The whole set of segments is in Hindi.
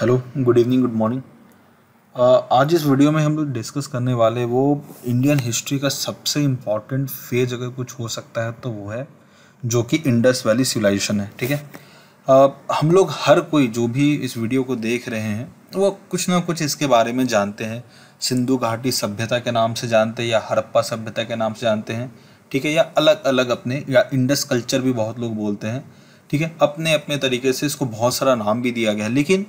Hello good evening good morning आज इस वीडियो में हम लोग डिस्कस करने वाले वो इंडियन हिस्ट्री का सबसे इम्पॉर्टेंट फेज अगर कुछ हो सकता है तो वो है जो कि इंडस वैली सिविलाइजेशन है ठीक है uh, हम लोग हर कोई जो भी इस वीडियो को देख रहे हैं वो कुछ ना कुछ इसके बारे में जानते हैं सिंधु घाटी सभ्यता के नाम से जानते हैं या हड़प्पा सभ्यता के नाम से जानते हैं ठीक है या अलग अलग अपने या इंडस कल्चर भी बहुत लोग बोलते हैं ठीक है अपने अपने तरीके से इसको बहुत सारा नाम भी दिया गया है लेकिन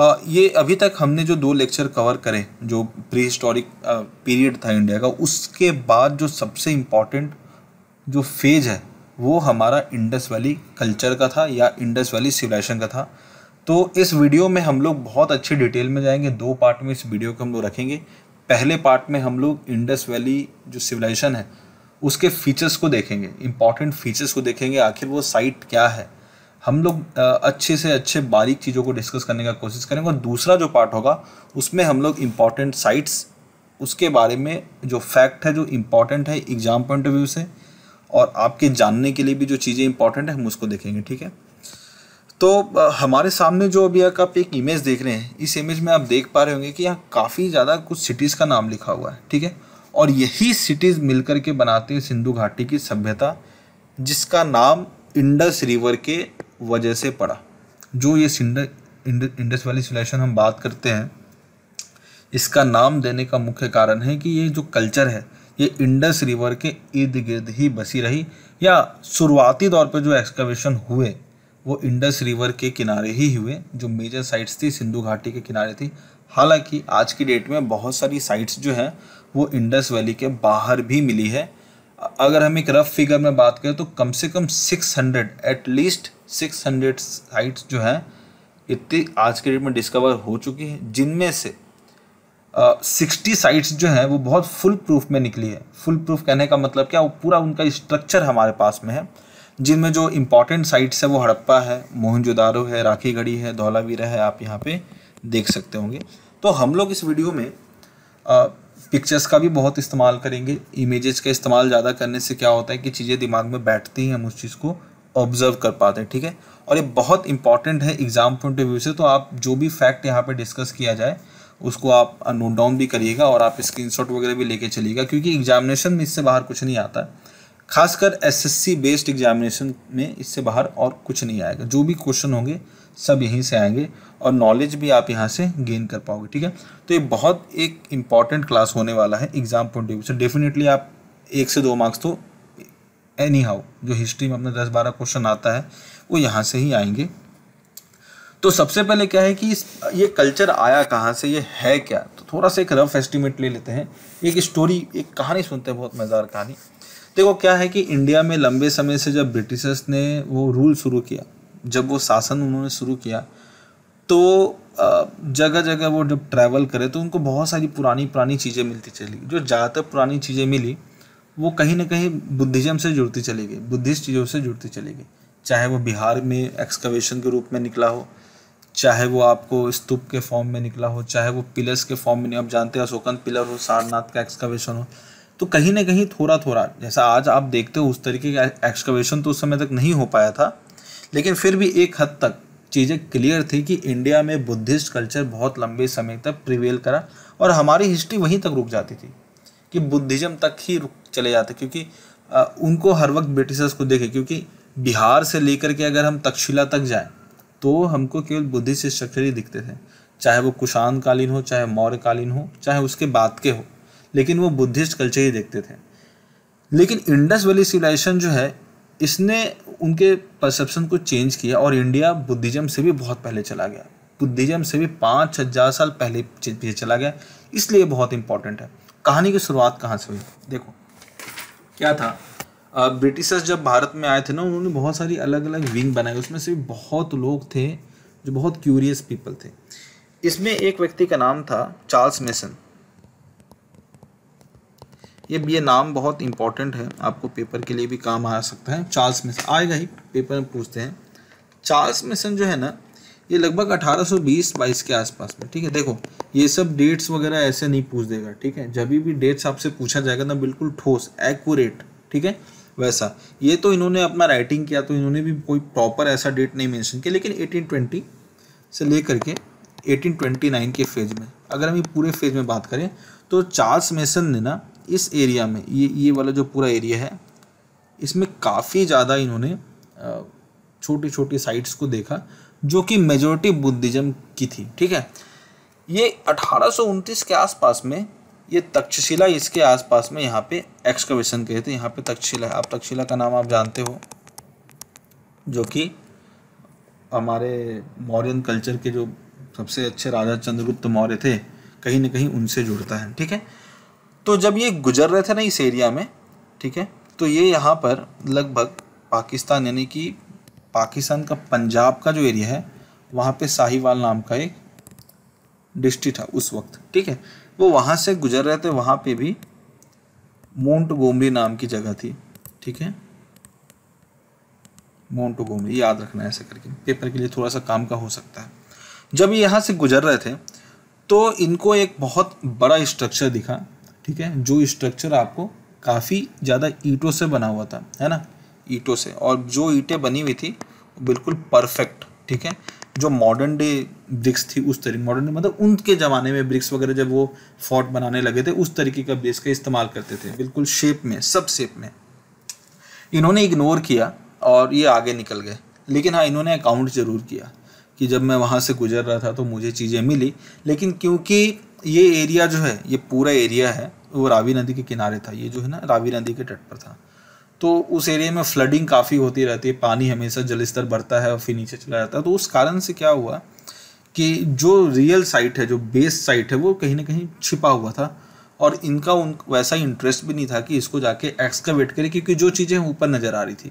ये अभी तक हमने जो दो लेक्चर कवर करे जो प्री हिस्टोरिक पीरियड था इंडिया का उसके बाद जो सबसे इम्पॉर्टेंट जो फेज है वो हमारा इंडस वैली कल्चर का था या इंडस वैली सिविलाइजेशन का था तो इस वीडियो में हम लोग बहुत अच्छी डिटेल में जाएंगे दो पार्ट में इस वीडियो को हम लोग रखेंगे पहले पार्ट में हम लोग इंडस वैली जो सिविलाइजेशन है उसके फीचर्स को देखेंगे इंपॉर्टेंट फीचर्स को देखेंगे आखिर वो साइट क्या है हम लोग अच्छे से अच्छे बारीक चीज़ों को डिस्कस करने का कोशिश करेंगे और दूसरा जो पार्ट होगा उसमें हम लोग इम्पॉर्टेंट साइट्स उसके बारे में जो फैक्ट है जो इम्पॉर्टेंट है एग्ज़ाम पॉइंट ऑफ व्यू से और आपके जानने के लिए भी जो चीज़ें इंपॉर्टेंट है हम उसको देखेंगे ठीक है तो हमारे सामने जो अभी आप एक इमेज देख रहे हैं इस इमेज में आप देख पा रहे होंगे कि यहाँ काफ़ी ज़्यादा कुछ सिटीज़ का नाम लिखा हुआ है ठीक है और यही सिटीज़ मिलकर के बनाते हैं सिंधु घाटी की सभ्यता जिसका नाम इंडस रिवर के वजह से पड़ा जो ये सिंडर इंडस वैली सिलेशन हम बात करते हैं इसका नाम देने का मुख्य कारण है कि ये जो कल्चर है ये इंडस रिवर के इर्द गिर्द ही बसी रही या शुरुआती दौर पर जो एक्सकवेशन हुए वो इंडस रिवर के किनारे ही हुए जो मेजर साइट्स थी सिंधु घाटी के किनारे थी हालांकि आज की डेट में बहुत सारी साइट्स जो हैं वो इंडस वैली के बाहर भी मिली है अगर हम एक रफ फिगर में बात करें तो कम से कम 600 एटलीस्ट सिक्स हंड्रेड साइट्स जो हैं इतनी आज के डेट में डिस्कवर हो चुकी हैं जिनमें से सिक्सटी साइट्स जो हैं वो बहुत फुल प्रूफ में निकली है फुल प्रूफ कहने का मतलब क्या वो पूरा उनका स्ट्रक्चर हमारे पास में है जिनमें जो इम्पॉर्टेंट साइट्स है वो हड़प्पा है मोहनजोदारो है राखी गढ़ी है धौलावीरा है आप यहाँ पे देख सकते होंगे तो हम लोग इस वीडियो में आ, पिक्चर्स का भी बहुत इस्तेमाल करेंगे इमेजेस का इस्तेमाल ज़्यादा करने से क्या होता है कि चीज़ें दिमाग में बैठती हैं हम उस चीज़ को ऑब्जर्व कर पाते हैं ठीक है और ये बहुत इंपॉर्टेंट है एग्जाम पॉइंट ऑफ व्यू से तो आप जो भी फैक्ट यहाँ पे डिस्कस किया जाए उसको आप नोट डाउन भी करिएगा और आप स्क्रीनशॉट वगैरह भी लेके चलिएगा क्योंकि एग्जामिनेशन में इससे बाहर कुछ नहीं आता खासकर एसएससी बेस्ड एग्जामिनेशन में इससे बाहर और कुछ नहीं आएगा जो भी क्वेश्चन होंगे सब यहीं से आएंगे और नॉलेज भी आप यहाँ से गेन कर पाओगे ठीक है तो ये बहुत एक इम्पॉर्टेंट क्लास होने वाला है एग्जाम पॉइंट ऑफ व्यू से डेफिनेटली आप एक से दो मार्क्स तो एनी हाउ जो हिस्ट्री में अपने दस बारह क्वेश्चन आता है वो यहाँ से ही आएंगे तो सबसे पहले क्या है कि ये कल्चर आया कहाँ से ये है क्या तो थोड़ा सा एक रफ एस्टिमेट ले लेते हैं एक स्टोरी एक कहानी सुनते हैं बहुत मज़ेदार कहानी देखो क्या है कि इंडिया में लंबे समय से जब ब्रिटिशर्स ने वो रूल शुरू किया जब वो शासन उन्होंने शुरू किया तो जगह जगह वो जब ट्रैवल करे तो उनको बहुत सारी पुरानी पुरानी चीज़ें मिलती चली जो ज़्यादातर पुरानी चीज़ें मिली वो कहीं ना कहीं बुद्धिज़्म से जुड़ती चली गई बुद्धिस्ट चीज़ों से जुड़ती चली गई चाहे वो बिहार में एक्सकवेशन के रूप में निकला हो चाहे वो आपको स्तूप के फॉर्म में निकला हो चाहे वो पिलर्स के फॉर्म में आप जानते हैं अशोकन पिलर हो सारनाथ का एक्सकवेशन हो तो कहीं ना कहीं थोड़ा थोड़ा जैसा आज आप देखते हो उस तरीके का एक्सकवेशन तो उस समय तक नहीं हो पाया था लेकिन फिर भी एक हद तक चीज़ें क्लियर थी कि इंडिया में बुद्धिस्ट कल्चर बहुत लंबे समय तक प्रिवेल करा और हमारी हिस्ट्री वहीं तक रुक जाती थी कि बुद्धिज़्म तक ही रुक चले जाते क्योंकि आ, उनको हर वक्त ब्रिटिशर्स को देखे क्योंकि बिहार से लेकर के अगर हम तक्षशिला तक जाएं तो हमको केवल बुद्धिस्ट स्ट्रक्चर ही दिखते थे चाहे वो कुषाणकालीन हो चाहे मौर्यकालीन हो चाहे उसके बाद के हो लेकिन वो बुद्धिस्ट कल्चर ही देखते थे लेकिन इंडस वैली सिविलाइजेशन जो है इसने उनके परसेप्शन को चेंज किया और इंडिया बुद्धिज़्म से भी बहुत पहले चला गया बुद्धिज़्म से भी पाँच हज़ार साल पहले चला गया इसलिए बहुत इंपॉर्टेंट है कहानी की शुरुआत कहाँ से हुई देखो क्या था ब्रिटिशर्स जब भारत में आए थे ना उन्होंने बहुत सारी अलग अलग विंग बनाई उसमें से बहुत लोग थे जो बहुत क्यूरियस पीपल थे इसमें एक व्यक्ति का नाम था चार्ल्स मेसन ये ये नाम बहुत इंपॉर्टेंट है आपको पेपर के लिए भी काम आ सकता है चार्ल्स मिसन आएगा ही पेपर में पूछते हैं चार्ल्स मेसन जो है ना ये लगभग 1820 22 के आसपास में ठीक है देखो ये सब डेट्स वगैरह ऐसे नहीं पूछ देगा ठीक है जब भी डेट्स आपसे पूछा जाएगा ना बिल्कुल ठोस एक्यूरेट ठीक है वैसा ये तो इन्होंने अपना राइटिंग किया तो इन्होंने भी कोई प्रॉपर ऐसा डेट नहीं मैंशन किया लेकिन एटीन से लेकर के एटीन के फेज में अगर हम ये पूरे फेज में बात करें तो चार्ल्स मेसन ने ना इस एरिया में ये ये वाला जो पूरा एरिया है इसमें काफ़ी ज़्यादा इन्होंने छोटी छोटी साइट्स को देखा जो कि मेजोरिटी बुद्धिज़्म की थी ठीक है ये अठारह के आसपास में ये तक्षशिला इसके आसपास में यहाँ पे एक्सकवेशन किए थे यहाँ पे तक्षशिला है आप तक्षशिला का नाम आप जानते हो जो कि हमारे मौर्यन कल्चर के जो सबसे अच्छे राजा चंद्रगुप्त मौर्य थे कहीं ना कहीं उनसे जुड़ता है ठीक है तो जब ये गुजर रहे थे ना इस एरिया में ठीक है तो ये यहाँ पर लगभग पाकिस्तान यानी कि पाकिस्तान का पंजाब का जो एरिया है वहाँ पे साहिवाल नाम का एक डिस्ट्रिक्ट था उस वक्त ठीक है वो वहाँ से गुजर रहे थे वहाँ पे भी मोन्ट गोमरी नाम की जगह थी ठीक है मोन्ट गोमरी याद रखना ऐसे करके पेपर के लिए थोड़ा सा काम का हो सकता है जब यहाँ से गुजर रहे थे तो इनको एक बहुत बड़ा स्ट्रक्चर दिखा ठीक है जो स्ट्रक्चर आपको काफ़ी ज़्यादा ईटों से बना हुआ था है ना ईटों से और जो ईटें बनी हुई थी बिल्कुल परफेक्ट ठीक है जो मॉडर्न डे ब्रिक्स थी उस तरीके मॉडर्न मतलब उनके ज़माने में ब्रिक्स वगैरह जब वो फोर्ट बनाने लगे थे उस तरीके का ब्रिक्स का इस्तेमाल करते थे बिल्कुल शेप में सब शेप में इन्होंने इग्नोर किया और ये आगे निकल गए लेकिन हाँ इन्होंने अकाउंट ज़रूर किया कि जब मैं वहाँ से गुजर रहा था तो मुझे चीज़ें मिली लेकिन क्योंकि ये एरिया जो है ये पूरा एरिया है वो रावी नदी के किनारे था ये जो है ना रावी नदी के तट पर था तो उस एरिया में फ्लडिंग काफ़ी होती रहती है पानी हमेशा जलस्तर बढ़ता है और फिर नीचे चला जाता है तो उस कारण से क्या हुआ कि जो रियल साइट है जो बेस साइट है वो कहीं ना कहीं छिपा हुआ था और इनका उन वैसा इंटरेस्ट भी नहीं था कि इसको जाके एक्सकवेट करें क्योंकि जो चीज़ें ऊपर नज़र आ रही थी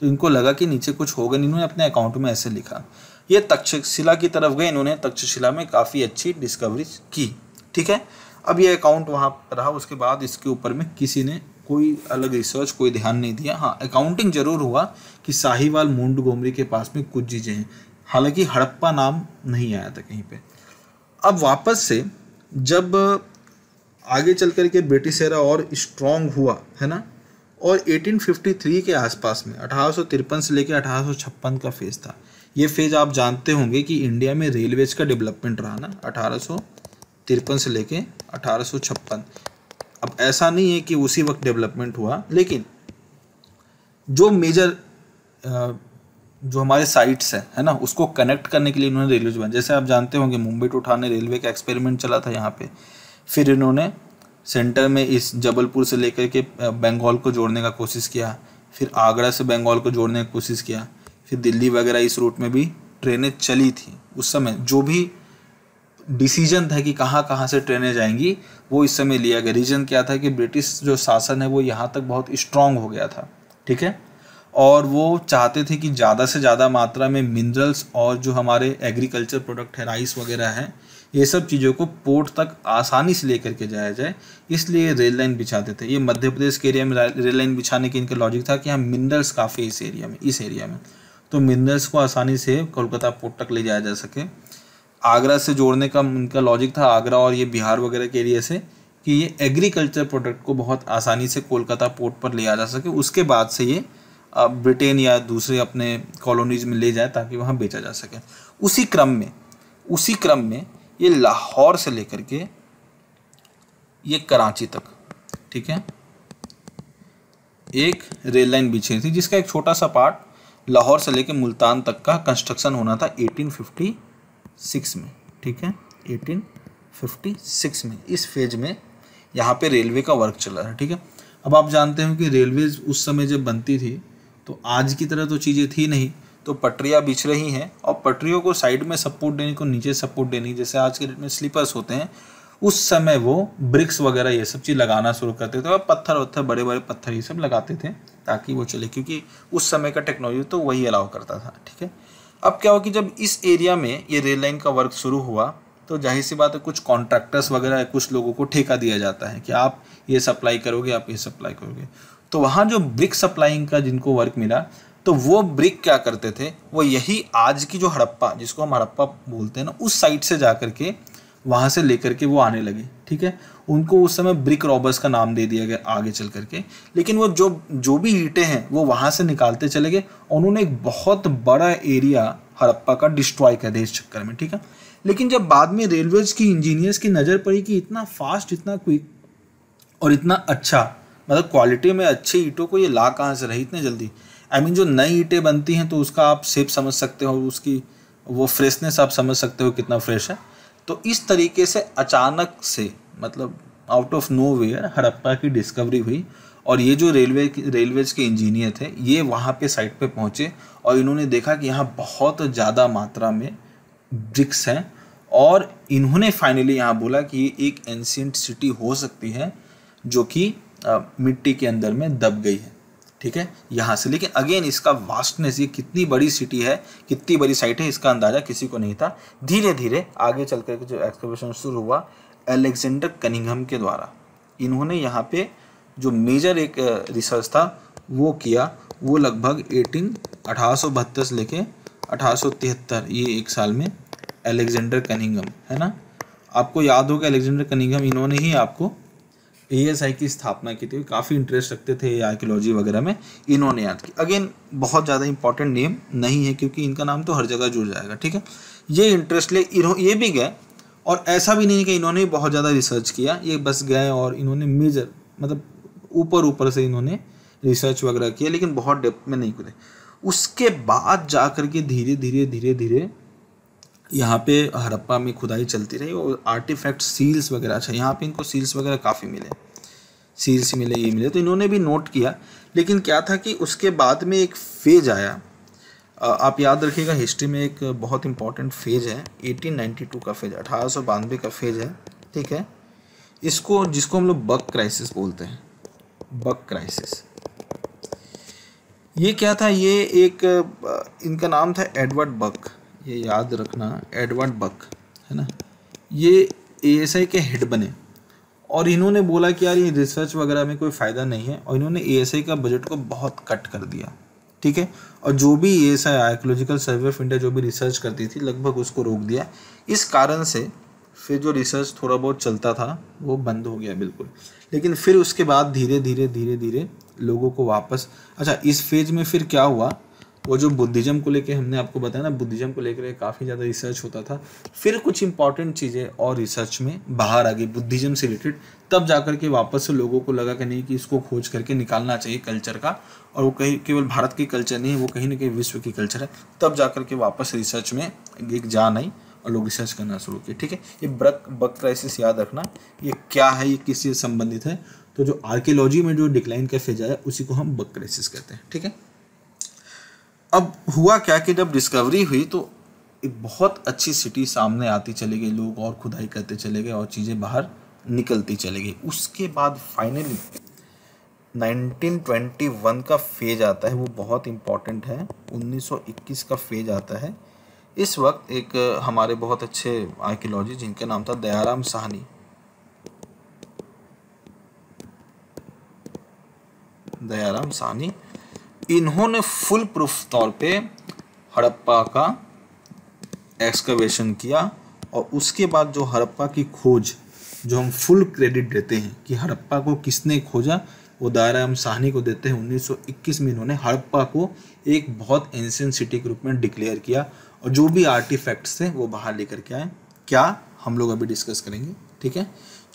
तो इनको लगा कि नीचे कुछ होगा नहीं इन्होंने अपने अकाउंट में ऐसे लिखा ये तक्षशिला की तरफ गए इन्होंने तक्षशिला में काफ़ी अच्छी डिस्कवरीज की ठीक है अब ये अकाउंट वहाँ रहा उसके बाद इसके ऊपर में किसी ने कोई अलग रिसर्च कोई ध्यान नहीं दिया हाँ अकाउंटिंग जरूर हुआ कि साहिवाल मुंड गोमरी के पास में कुछ चीज़ें हैं हालांकि हड़प्पा नाम नहीं आया था कहीं पे अब वापस से जब आगे चल कर के ब्रिटिशरा और स्ट्रॉन्ग हुआ है ना और 1853 के आसपास में अठारह से लेकर अठारह का फेज़ था ये फेज़ आप जानते होंगे कि इंडिया में रेलवेज का डेवलपमेंट रहा ना अठारह तिरपन से लेके अठारह अब ऐसा नहीं है कि उसी वक्त डेवलपमेंट हुआ लेकिन जो मेजर जो हमारे साइट्स हैं है ना उसको कनेक्ट करने के लिए इन्होंने रेलवे बनाया जैसे आप जानते होंगे मुंबई टू ठाणे रेलवे का एक्सपेरिमेंट चला था यहाँ पे फिर इन्होंने सेंटर में इस जबलपुर से लेकर के बंगाल को जोड़ने का कोशिश किया फिर आगरा से बंगाल को जोड़ने की कोशिश किया फिर दिल्ली वगैरह इस रूट में भी ट्रेनें चली थी उस समय जो भी डिसीजन था कि कहाँ कहाँ से ट्रेनें जाएंगी वो इस समय लिया गया रीज़न क्या था कि ब्रिटिश जो शासन है वो यहाँ तक बहुत स्ट्रांग हो गया था ठीक है और वो चाहते थे कि ज़्यादा से ज़्यादा मात्रा में मिनरल्स और जो हमारे एग्रीकल्चर प्रोडक्ट है राइस वगैरह है ये सब चीज़ों को पोर्ट तक आसानी से लेकर के जाया जाए इसलिए रेल लाइन बिछाते थे ये मध्य प्रदेश के एरिया में रेल लाइन बिछाने की इनका लॉजिक था कि हम मिनरल्स काफ़ी इस एरिया में इस एरिया में तो मिनरल्स को आसानी से कोलकाता पोर्ट तक ले जाया जा सके आगरा से जोड़ने का उनका लॉजिक था आगरा और ये बिहार वगैरह के एरिया से कि ये एग्रीकल्चर प्रोडक्ट को बहुत आसानी से कोलकाता पोर्ट पर ले आ जा सके उसके बाद से ये ब्रिटेन या दूसरे अपने कॉलोनीज में ले जाए ताकि वहाँ बेचा जा सके उसी क्रम में उसी क्रम में ये लाहौर से लेकर के ये कराची तक ठीक है एक रेल लाइन बिछी थी जिसका एक छोटा सा पार्ट लाहौर से लेकर मुल्तान तक का कंस्ट्रक्शन होना था सिक्स में ठीक है एटीन फिफ्टी सिक्स में इस फेज में यहाँ पे रेलवे का वर्क चल रहा है ठीक है अब आप जानते हो कि रेलवे उस समय जब बनती थी तो आज की तरह तो चीज़ें थी नहीं तो पटरियाँ बिछ रही हैं और पटरियों को साइड में सपोर्ट देने को नीचे सपोर्ट देनी जैसे आज के डेट में स्लीपर्स होते हैं उस समय वो ब्रिक्स वगैरह ये सब चीज़ लगाना शुरू करते थे और पत्थर वत्थर बड़े बड़े पत्थर ये सब लगाते थे ताकि वो चले क्योंकि उस समय का टेक्नोलॉजी तो वही अलाउ करता था ठीक है अब क्या हुआ कि जब इस एरिया में ये रेल लाइन का वर्क शुरू हुआ तो जाहिर सी बात है कुछ कॉन्ट्रैक्टर्स वगैरह कुछ लोगों को ठेका दिया जाता है कि आप ये सप्लाई करोगे आप ये सप्लाई करोगे तो वहाँ जो ब्रिक सप्लाइंग का जिनको वर्क मिला तो वो ब्रिक क्या करते थे वो यही आज की जो हड़प्पा जिसको हम हड़प्पा बोलते हैं ना उस साइड से जा कर के वहाँ से लेकर के वो आने लगे ठीक है उनको उस समय ब्रिक रॉबर्स का नाम दे दिया गया आगे चल करके लेकिन वो जो जो भी ईटें हैं वो वहाँ से निकालते चले गए उन्होंने एक बहुत बड़ा एरिया हड़प्पा का डिस्ट्रॉय कर दिया इस चक्कर में ठीक है लेकिन जब बाद में रेलवेज की इंजीनियर्स की नज़र पड़ी कि इतना फास्ट इतना क्विक और इतना अच्छा मतलब क्वालिटी में अच्छे ईटों को ये ला कहाँ से रही इतने जल्दी आई I मीन mean, जो नई ईटें बनती हैं तो उसका आप सेप समझ सकते हो उसकी वो फ्रेशनेस आप समझ सकते हो कितना फ्रेश है तो इस तरीके से अचानक से मतलब out of nowhere Harappa की डिस्कवरी हुई और ये जो रेलवे रेलवेज के इंजीनियर थे ये वहाँ पे साइट पे पहुँचे और इन्होंने देखा कि यहाँ बहुत ज़्यादा मात्रा में ब्रिक्स हैं और इन्होंने फाइनली यहाँ बोला कि ये एक एंशियंट सिटी हो सकती है जो कि मिट्टी के अंदर में दब गई है ठीक है यहाँ से लेकिन अगेन इसका वास्टनेस ये कितनी बड़ी सिटी है कितनी बड़ी साइट है इसका अंदाज़ा किसी को नहीं था धीरे धीरे आगे चल कर जो एक्सकर्वेशन शुरू हुआ अलेक्जेंडर कनिंगम के द्वारा इन्होंने यहाँ पे जो मेजर एक रिसर्च था वो किया वो लगभग एटीन अठारह सौ बहत्तर से लेके अठारह ये एक साल में अलेक्जेंडर कनिंगम है ना आपको याद होगा एलेक्जेंडर कनिंगम इन्होंने ही आपको ए की स्थापना की थी काफ़ी इंटरेस्ट रखते थे आर्कियोलॉजी वगैरह में इन्होंने याद की अगेन बहुत ज़्यादा इंपॉर्टेंट नेम नहीं है क्योंकि इनका नाम तो हर जगह जुड़ जाएगा ठीक है ये इंटरेस्ट ले इन्हों ये भी गए और ऐसा भी नहीं कि इन्होंने बहुत ज़्यादा रिसर्च किया ये बस गए और इन्होंने मेजर मतलब ऊपर ऊपर से इन्होंने रिसर्च वगैरह किया लेकिन बहुत डेप्थ में नहीं खुले उसके बाद जा कर के धीरे धीरे धीरे धीरे यहाँ पे हड़प्पा में खुदाई चलती रही और आर्टिफैक्ट सील्स वगैरह अच्छा यहाँ पे इनको सील्स वगैरह काफ़ी मिले सील्स मिले ये मिले तो इन्होंने भी नोट किया लेकिन क्या था कि उसके बाद में एक फेज आया आप याद रखिएगा हिस्ट्री में एक बहुत इंपॉर्टेंट फेज है 1892 का फेज अठारह का फेज है ठीक है इसको जिसको हम लोग बक क्राइसिस बोलते हैं बक क्राइसिस ये क्या था ये एक इनका नाम था एडवर्ड बक ये याद रखना एडवर्ड बक है ना ये एएसआई के हेड बने और इन्होंने बोला कि यार ये रिसर्च वगैरह में कोई फ़ायदा नहीं है और इन्होंने एएसआई का बजट को बहुत कट कर दिया ठीक है और जो भी ये आर्कोलॉजिकल सर्वे ऑफ इंडिया जो भी रिसर्च करती थी लगभग उसको रोक दिया इस कारण से फिर जो रिसर्च थोड़ा बहुत चलता था वो बंद हो गया बिल्कुल लेकिन फिर उसके बाद धीरे धीरे धीरे धीरे लोगों को वापस अच्छा इस फेज में फिर क्या हुआ वो जो बुद्धिज़्म को लेके हमने आपको बताया ना बुद्धिज़्म को लेकर काफ़ी ज़्यादा रिसर्च होता था फिर कुछ इंपॉर्टेंट चीज़ें और रिसर्च में बाहर आ गई बुद्धिज़्म से रिलेटेड तब जा के वापस से लोगों को लगा कि नहीं कि इसको खोज करके निकालना चाहिए कल्चर का और वो कहीं केवल भारत की कल्चर नहीं है वो कहीं ना कहीं विश्व की कल्चर है तब जाकर के वापस रिसर्च में एक जान आई और लोग रिसर्च करना शुरू किए ठीक है ये ब्रक बक क्राइसिस याद रखना ये क्या है ये किस से संबंधित है तो जो आर्कियोलॉजी में जो डिक्लाइन का फेजा है उसी को हम बक क्राइसिस कहते हैं ठीक है अब हुआ क्या कि जब डिस्कवरी हुई तो एक बहुत अच्छी सिटी सामने आती चली गई लोग और खुदाई करते चले गए और चीज़ें बाहर निकलती चली गई उसके बाद फाइनली 1921 का फेज आता है वो बहुत इम्पॉर्टेंट है 1921 का फेज आता है इस वक्त एक हमारे बहुत अच्छे आर्कियोलॉजी जिनका नाम था दयाराम साहनी दयाराम साहनी इन्होंने फुल प्रूफ तौर पे हड़प्पा का एक्सकवेशन किया और उसके बाद जो हड़प्पा की खोज जो हम फुल क्रेडिट देते हैं कि हड़प्पा को किसने खोजा वो दायरा हम साहनी को देते हैं 1921 में इन्होंने हड़प्पा को एक बहुत एंशियन सिटी के रूप में डिक्लेयर किया और जो भी आर्टिफैक्ट्स थे वो बाहर लेकर के आए क्या हम लोग अभी डिस्कस करेंगे ठीक है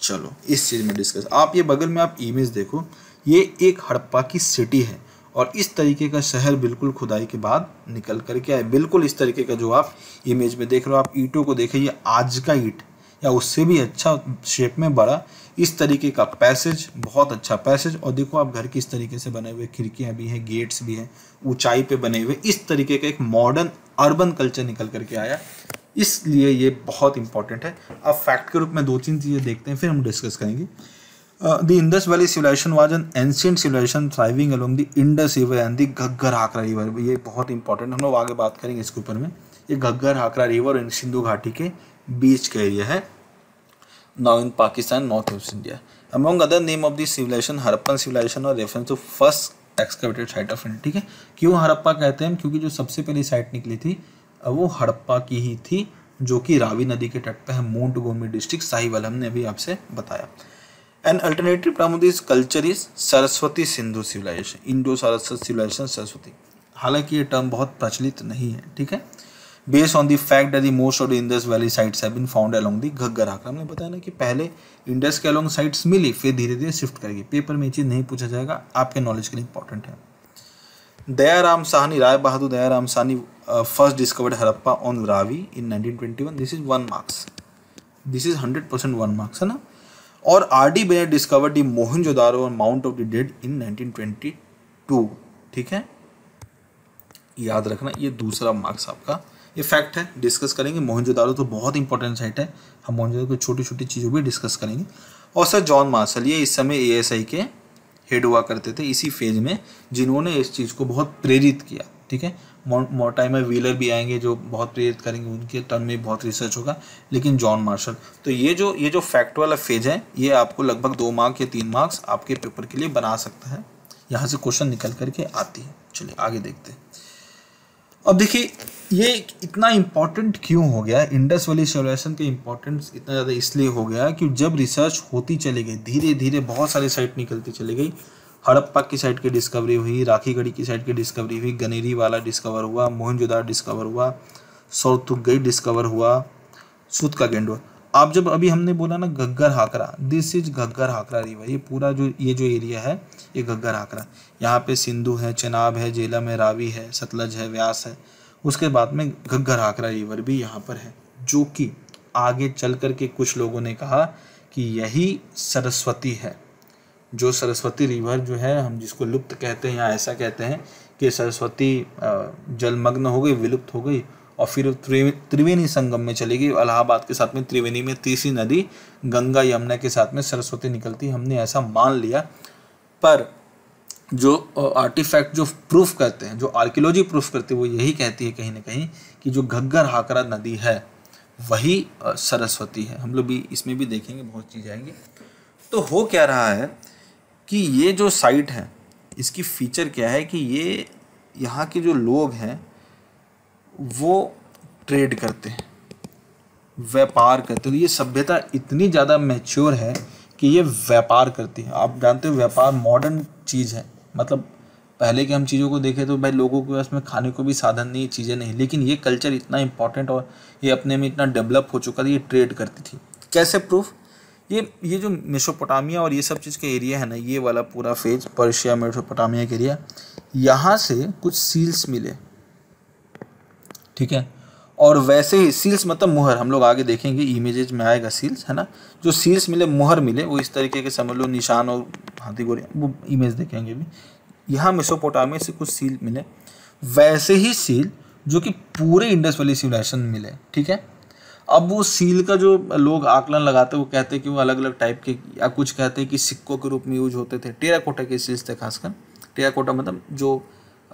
चलो इस चीज़ में डिस्कस आप ये बगल में आप इमेज देखो ये एक हड़प्पा की सिटी है और इस तरीके का शहर बिल्कुल खुदाई के बाद निकल कर के आए बिल्कुल इस तरीके का जो आप इमेज में देख रहे हो आप ईंटों को देखें ये आज का ईट या उससे भी अच्छा शेप में बड़ा इस तरीके का पैसेज बहुत अच्छा पैसेज और देखो आप घर किस इस तरीके से बने हुए खिड़कियाँ भी हैं गेट्स भी हैं ऊंचाई पे बने हुए इस तरीके का एक मॉडर्न अर्बन कल्चर निकल करके आया इसलिए ये बहुत इंपॉर्टेंट है अब फैक्ट के रूप में दो तीन चीज़ें देखते हैं फिर हम डिस्कस करेंगे Uh, the Indus Valley civilization was an ancient civilization thriving along the Indus River and the Ghaggar Hakra River. ये बहुत इंपॉर्टेंट हम लोग आगे बात करेंगे इसके ऊपर में ये घग्गर हाकरा रिवर इन सिंधु घाटी के बीच का एरिया है now in Pakistan north east India among other name of this civilization Harappan civilization और reference to first excavated site of India ठीक है क्यों हरप्पा कहते हैं क्योंकि जो सबसे पहली साइट निकली थी वो हड़प्पा की ही थी जो कि रावी नदी के तट पर है मोंट गोमी डिस्ट्रिक्ट साहिवाल हमने अभी आपसे बताया An alternative term of this culture is Saraswati Sindhu civilization, Indo Saraswati civilization Saraswati. हालांकि ये टर्म बहुत प्रचलित नहीं है ठीक है based on the fact that the most of the Indus valley sites have been found along the Ghaggar Hakra हमने बताया ना कि पहले इंडस के अलोंग साइट्स मिली फिर धीरे धीरे शिफ्ट करेगी पेपर में ये चीज़ नहीं पूछा जाएगा आपके नॉलेज के लिए इंपॉर्टेंट है Daya Ram Sahni Rai Bahadur Daya Ram Sahni first discovered Harappa on Ravi in 1921 this is one marks this is hundred percent one marks है ना और R D Bennett discover the Mohenjodaro और mound of the dead in 1922 ठीक है याद रखना ये दूसरा मार्क्स आपका ये फैक्ट है डिस्कस करेंगे मोहनजोदारो तो बहुत इंपॉर्टेंट साइट है हम मोहनजोदारो की छोटी छोटी चीज़ों भी डिस्कस करेंगे और सर जॉन मार्सल ये इस समय एएसआई के हेड हुआ करते थे इसी फेज में जिन्होंने इस चीज़ को बहुत प्रेरित किया ठीक है मोटाइमा व्हीलर भी आएंगे जो बहुत प्रेरित करेंगे उनके टर्न में बहुत रिसर्च होगा लेकिन जॉन मार्शल तो ये जो ये जो फैक्ट वाला फेज है ये आपको लगभग दो मार्क्स या तीन मार्क्स आपके पेपर के लिए बना सकता है यहाँ से क्वेश्चन निकल करके आती है चलिए आगे देखते हैं अब देखिए ये इतना इम्पॉर्टेंट क्यों हो गया इंडस वैली सिविलाइजेशन का इम्पोर्टेंस इतना ज़्यादा इसलिए हो गया कि जब रिसर्च होती चली गई धीरे धीरे बहुत सारी साइट निकलती चली गई हड़प्पा की साइड की डिस्कवरी हुई राखीगढ़ी की साइड की डिस्कवरी हुई गनेरी वाला डिस्कवर हुआ मोहनजोदार डिस्कवर हुआ सौतुगई डिस्कवर हुआ सूत का गेंडोर आप जब अभी हमने बोला ना Ghaggar Hakra this is Ghaggar Hakra river ये पूरा जो ये जो एरिया है ये घग्गर हाकरा यहाँ पे सिंधु है चनाब है जेलम है रावी है सतलज है व्यास है उसके बाद में घग्गर हाकरा रिवर भी यहाँ पर है जो कि आगे चल कर के कुछ लोगों ने कहा कि यही सरस्वती है जो सरस्वती रिवर जो है हम जिसको लुप्त कहते हैं या ऐसा कहते हैं कि सरस्वती जलमग्न हो गई विलुप्त हो गई और फिर त्रिवेणी संगम में चली गई अलाहाबाद के साथ में त्रिवेणी में तीसरी नदी गंगा यमुना के साथ में सरस्वती निकलती हमने ऐसा मान लिया पर जो आर्टिफैक्ट जो प्रूफ करते हैं जो आर्कियोलॉजी प्रूफ करते हैं वो यही कहती है कहीं ना कहीं कि जो घग्गर हाकरा नदी है वही सरस्वती है हम लोग भी इसमें भी देखेंगे बहुत चीज़ आएंगी तो हो क्या रहा है कि ये जो साइट है इसकी फीचर क्या है कि ये यहाँ के जो लोग हैं वो ट्रेड करते हैं व्यापार करते हैं तो ये सभ्यता इतनी ज़्यादा मैच्योर है कि ये व्यापार करती है आप जानते हो व्यापार मॉडर्न चीज़ है मतलब पहले की हम चीज़ों को देखें तो भाई लोगों के पास में खाने को भी साधन नहीं चीज़ें नहीं लेकिन ये कल्चर इतना इम्पॉर्टेंट और ये अपने में इतना डेवलप हो चुका था ये ट्रेड करती थी कैसे प्रूफ ये ये जो मेसोपोटामिया और ये सब चीज़ के एरिया है ना ये वाला पूरा फेज पर्शिया मेसोपोटामिया के एरिया यहाँ से कुछ सील्स मिले ठीक है और वैसे ही सील्स मतलब मुहर हम लोग आगे देखेंगे इमेजेज में आएगा सील्स है ना जो सील्स मिले मुहर मिले वो इस तरीके के समझ लो निशान और हाथी गोरे वो इमेज देखेंगे भी यहाँ मेसोपोटामिया से कुछ सील मिले वैसे ही सील जो कि पूरे इंडस वैली सिविलाइजेशन मिले ठीक है अब वो सील का जो लोग आकलन लगाते हैं वो कहते हैं कि वो अलग अलग टाइप के या कुछ कहते हैं कि सिक्कों के रूप में यूज होते थे टेराकोटा के सील्स थे खासकर टेराकोटा मतलब जो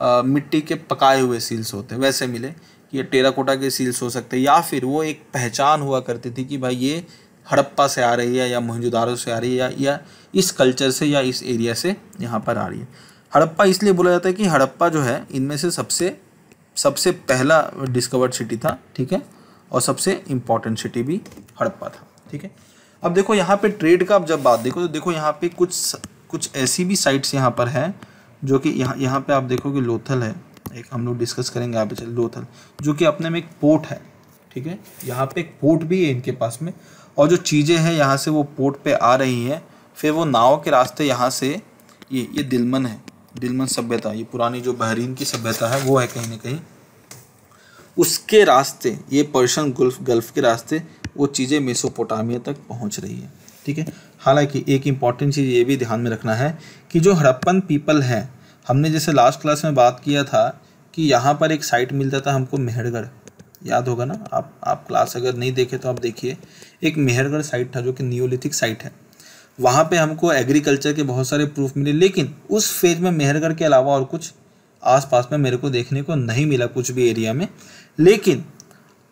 आ, मिट्टी के पकाए हुए सील्स होते हैं वैसे मिले कि ये टेराकोटा के सील्स हो सकते हैं या फिर वो एक पहचान हुआ करती थी कि भाई ये हड़प्पा से आ रही है या मोहनजोदारो से आ रही है या, या इस कल्चर से या इस एरिया से यहाँ पर आ रही है हड़प्पा इसलिए बोला जाता है कि हड़प्पा जो है इनमें से सबसे सबसे पहला डिस्कवर्ड सिटी था ठीक है और सबसे इम्पॉर्टेंट सिटी भी हड़प्पा था ठीक है अब देखो यहाँ पे ट्रेड का अब जब बात देखो तो देखो यहाँ पे कुछ कुछ ऐसी भी साइट्स यहाँ पर हैं जो कि यहाँ यहाँ पे आप देखो कि लोथल है एक हम लोग डिस्कस करेंगे यहाँ पे चल लोथल जो कि अपने में एक पोर्ट है ठीक है यहाँ पे एक पोर्ट भी है इनके पास में और जो चीज़ें हैं यहाँ से वो पोर्ट पे आ रही हैं फिर वो नाव के रास्ते यहाँ से ये ये दिलमन है दिलमन सभ्यता ये पुरानी जो बहरीन की सभ्यता है वो है कहीं ना कहीं उसके रास्ते ये पर्शियन गल्फ गल्फ के रास्ते वो चीज़ें मेसोपोटामिया तक पहुंच रही है ठीक है हालांकि एक इम्पॉर्टेंट चीज़ ये भी ध्यान में रखना है कि जो हड़प्पन पीपल हैं हमने जैसे लास्ट क्लास में बात किया था कि यहाँ पर एक साइट मिलता था हमको मेहरगढ़ याद होगा ना आप आप क्लास अगर नहीं देखे तो आप देखिए एक मेहरगढ़ साइट था जो कि नियोलिथिक साइट है वहाँ पे हमको एग्रीकल्चर के बहुत सारे प्रूफ मिले लेकिन उस फेज में मेहरगढ़ के अलावा और कुछ आसपास में मेरे को देखने को नहीं मिला कुछ भी एरिया में लेकिन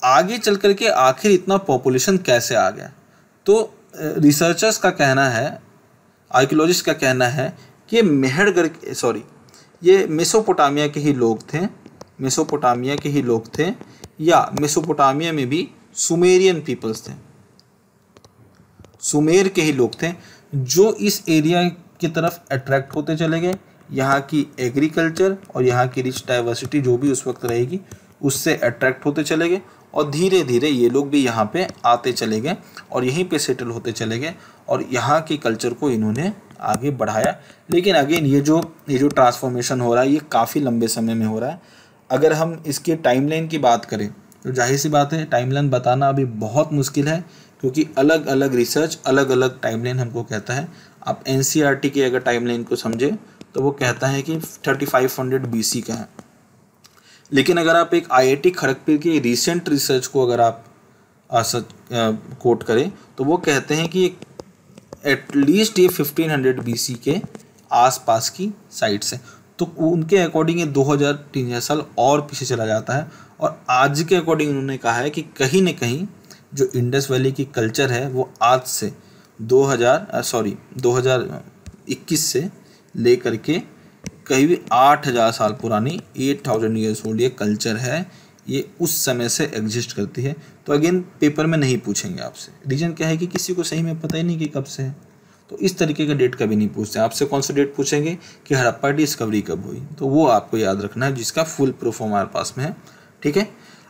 आगे चल कर के आखिर इतना पॉपुलेशन कैसे आ गया तो रिसर्चर्स का कहना है आर्कोलॉजिस्ट का कहना है कि मेहरगढ़ सॉरी ये मेसोपोटामिया के ही लोग थे मेसोपोटामिया के ही लोग थे या मेसोपोटामिया में भी सुमेरियन पीपल्स थे सुमेर के ही लोग थे जो इस एरिया की तरफ अट्रैक्ट होते चले गए यहाँ की एग्रीकल्चर और यहाँ की रिच डाइवर्सिटी जो भी उस वक्त रहेगी उससे अट्रैक्ट होते चले गए और धीरे धीरे ये लोग भी यहाँ पे आते चले गए और यहीं पे सेटल होते चले गए और यहाँ के कल्चर को इन्होंने आगे बढ़ाया लेकिन अगेन ये जो ये जो ट्रांसफॉर्मेशन हो रहा है ये काफ़ी लंबे समय में हो रहा है अगर हम इसके टाइमलाइन की बात करें तो जाहिर सी बात है टाइमलाइन बताना अभी बहुत मुश्किल है क्योंकि अलग अलग रिसर्च अलग अलग टाइमलाइन हमको कहता है आप एन e के अगर टाइमलाइन को समझें तो वो कहता है कि थर्टी फाइव हंड्रेड बी का है लेकिन अगर आप एक आईआईटी खड़गपुर की रिसेंट रिसर्च को अगर आप कोट करें तो वो कहते हैं कि एटलीस्ट ये फिफ्टीन हंड्रेड बी के आसपास की साइट्स हैं तो उनके अकॉर्डिंग ये दो हज़ार तीन हज़ार साल और पीछे चला जाता है और आज के अकॉर्डिंग उन्होंने कहा है कि कहीं ना कहीं जो इंडस वैली की कल्चर है वो आज से 2000 सॉरी 2021 से लेकर के भी आठ हज़ार साल पुरानी एट थाउजेंड ईयर्स ओल्ड ये कल्चर है ये उस समय से एग्जिस्ट करती है तो अगेन पेपर में नहीं पूछेंगे आपसे रीज़न क्या है कि किसी को सही में पता ही नहीं कि कब से है तो इस तरीके का डेट कभी नहीं पूछते आपसे कौन सा डेट पूछेंगे कि हड़प्पा डिस्कवरी कब हुई तो वो आपको याद रखना है जिसका फुल प्रूफ हमारे पास में है ठीक है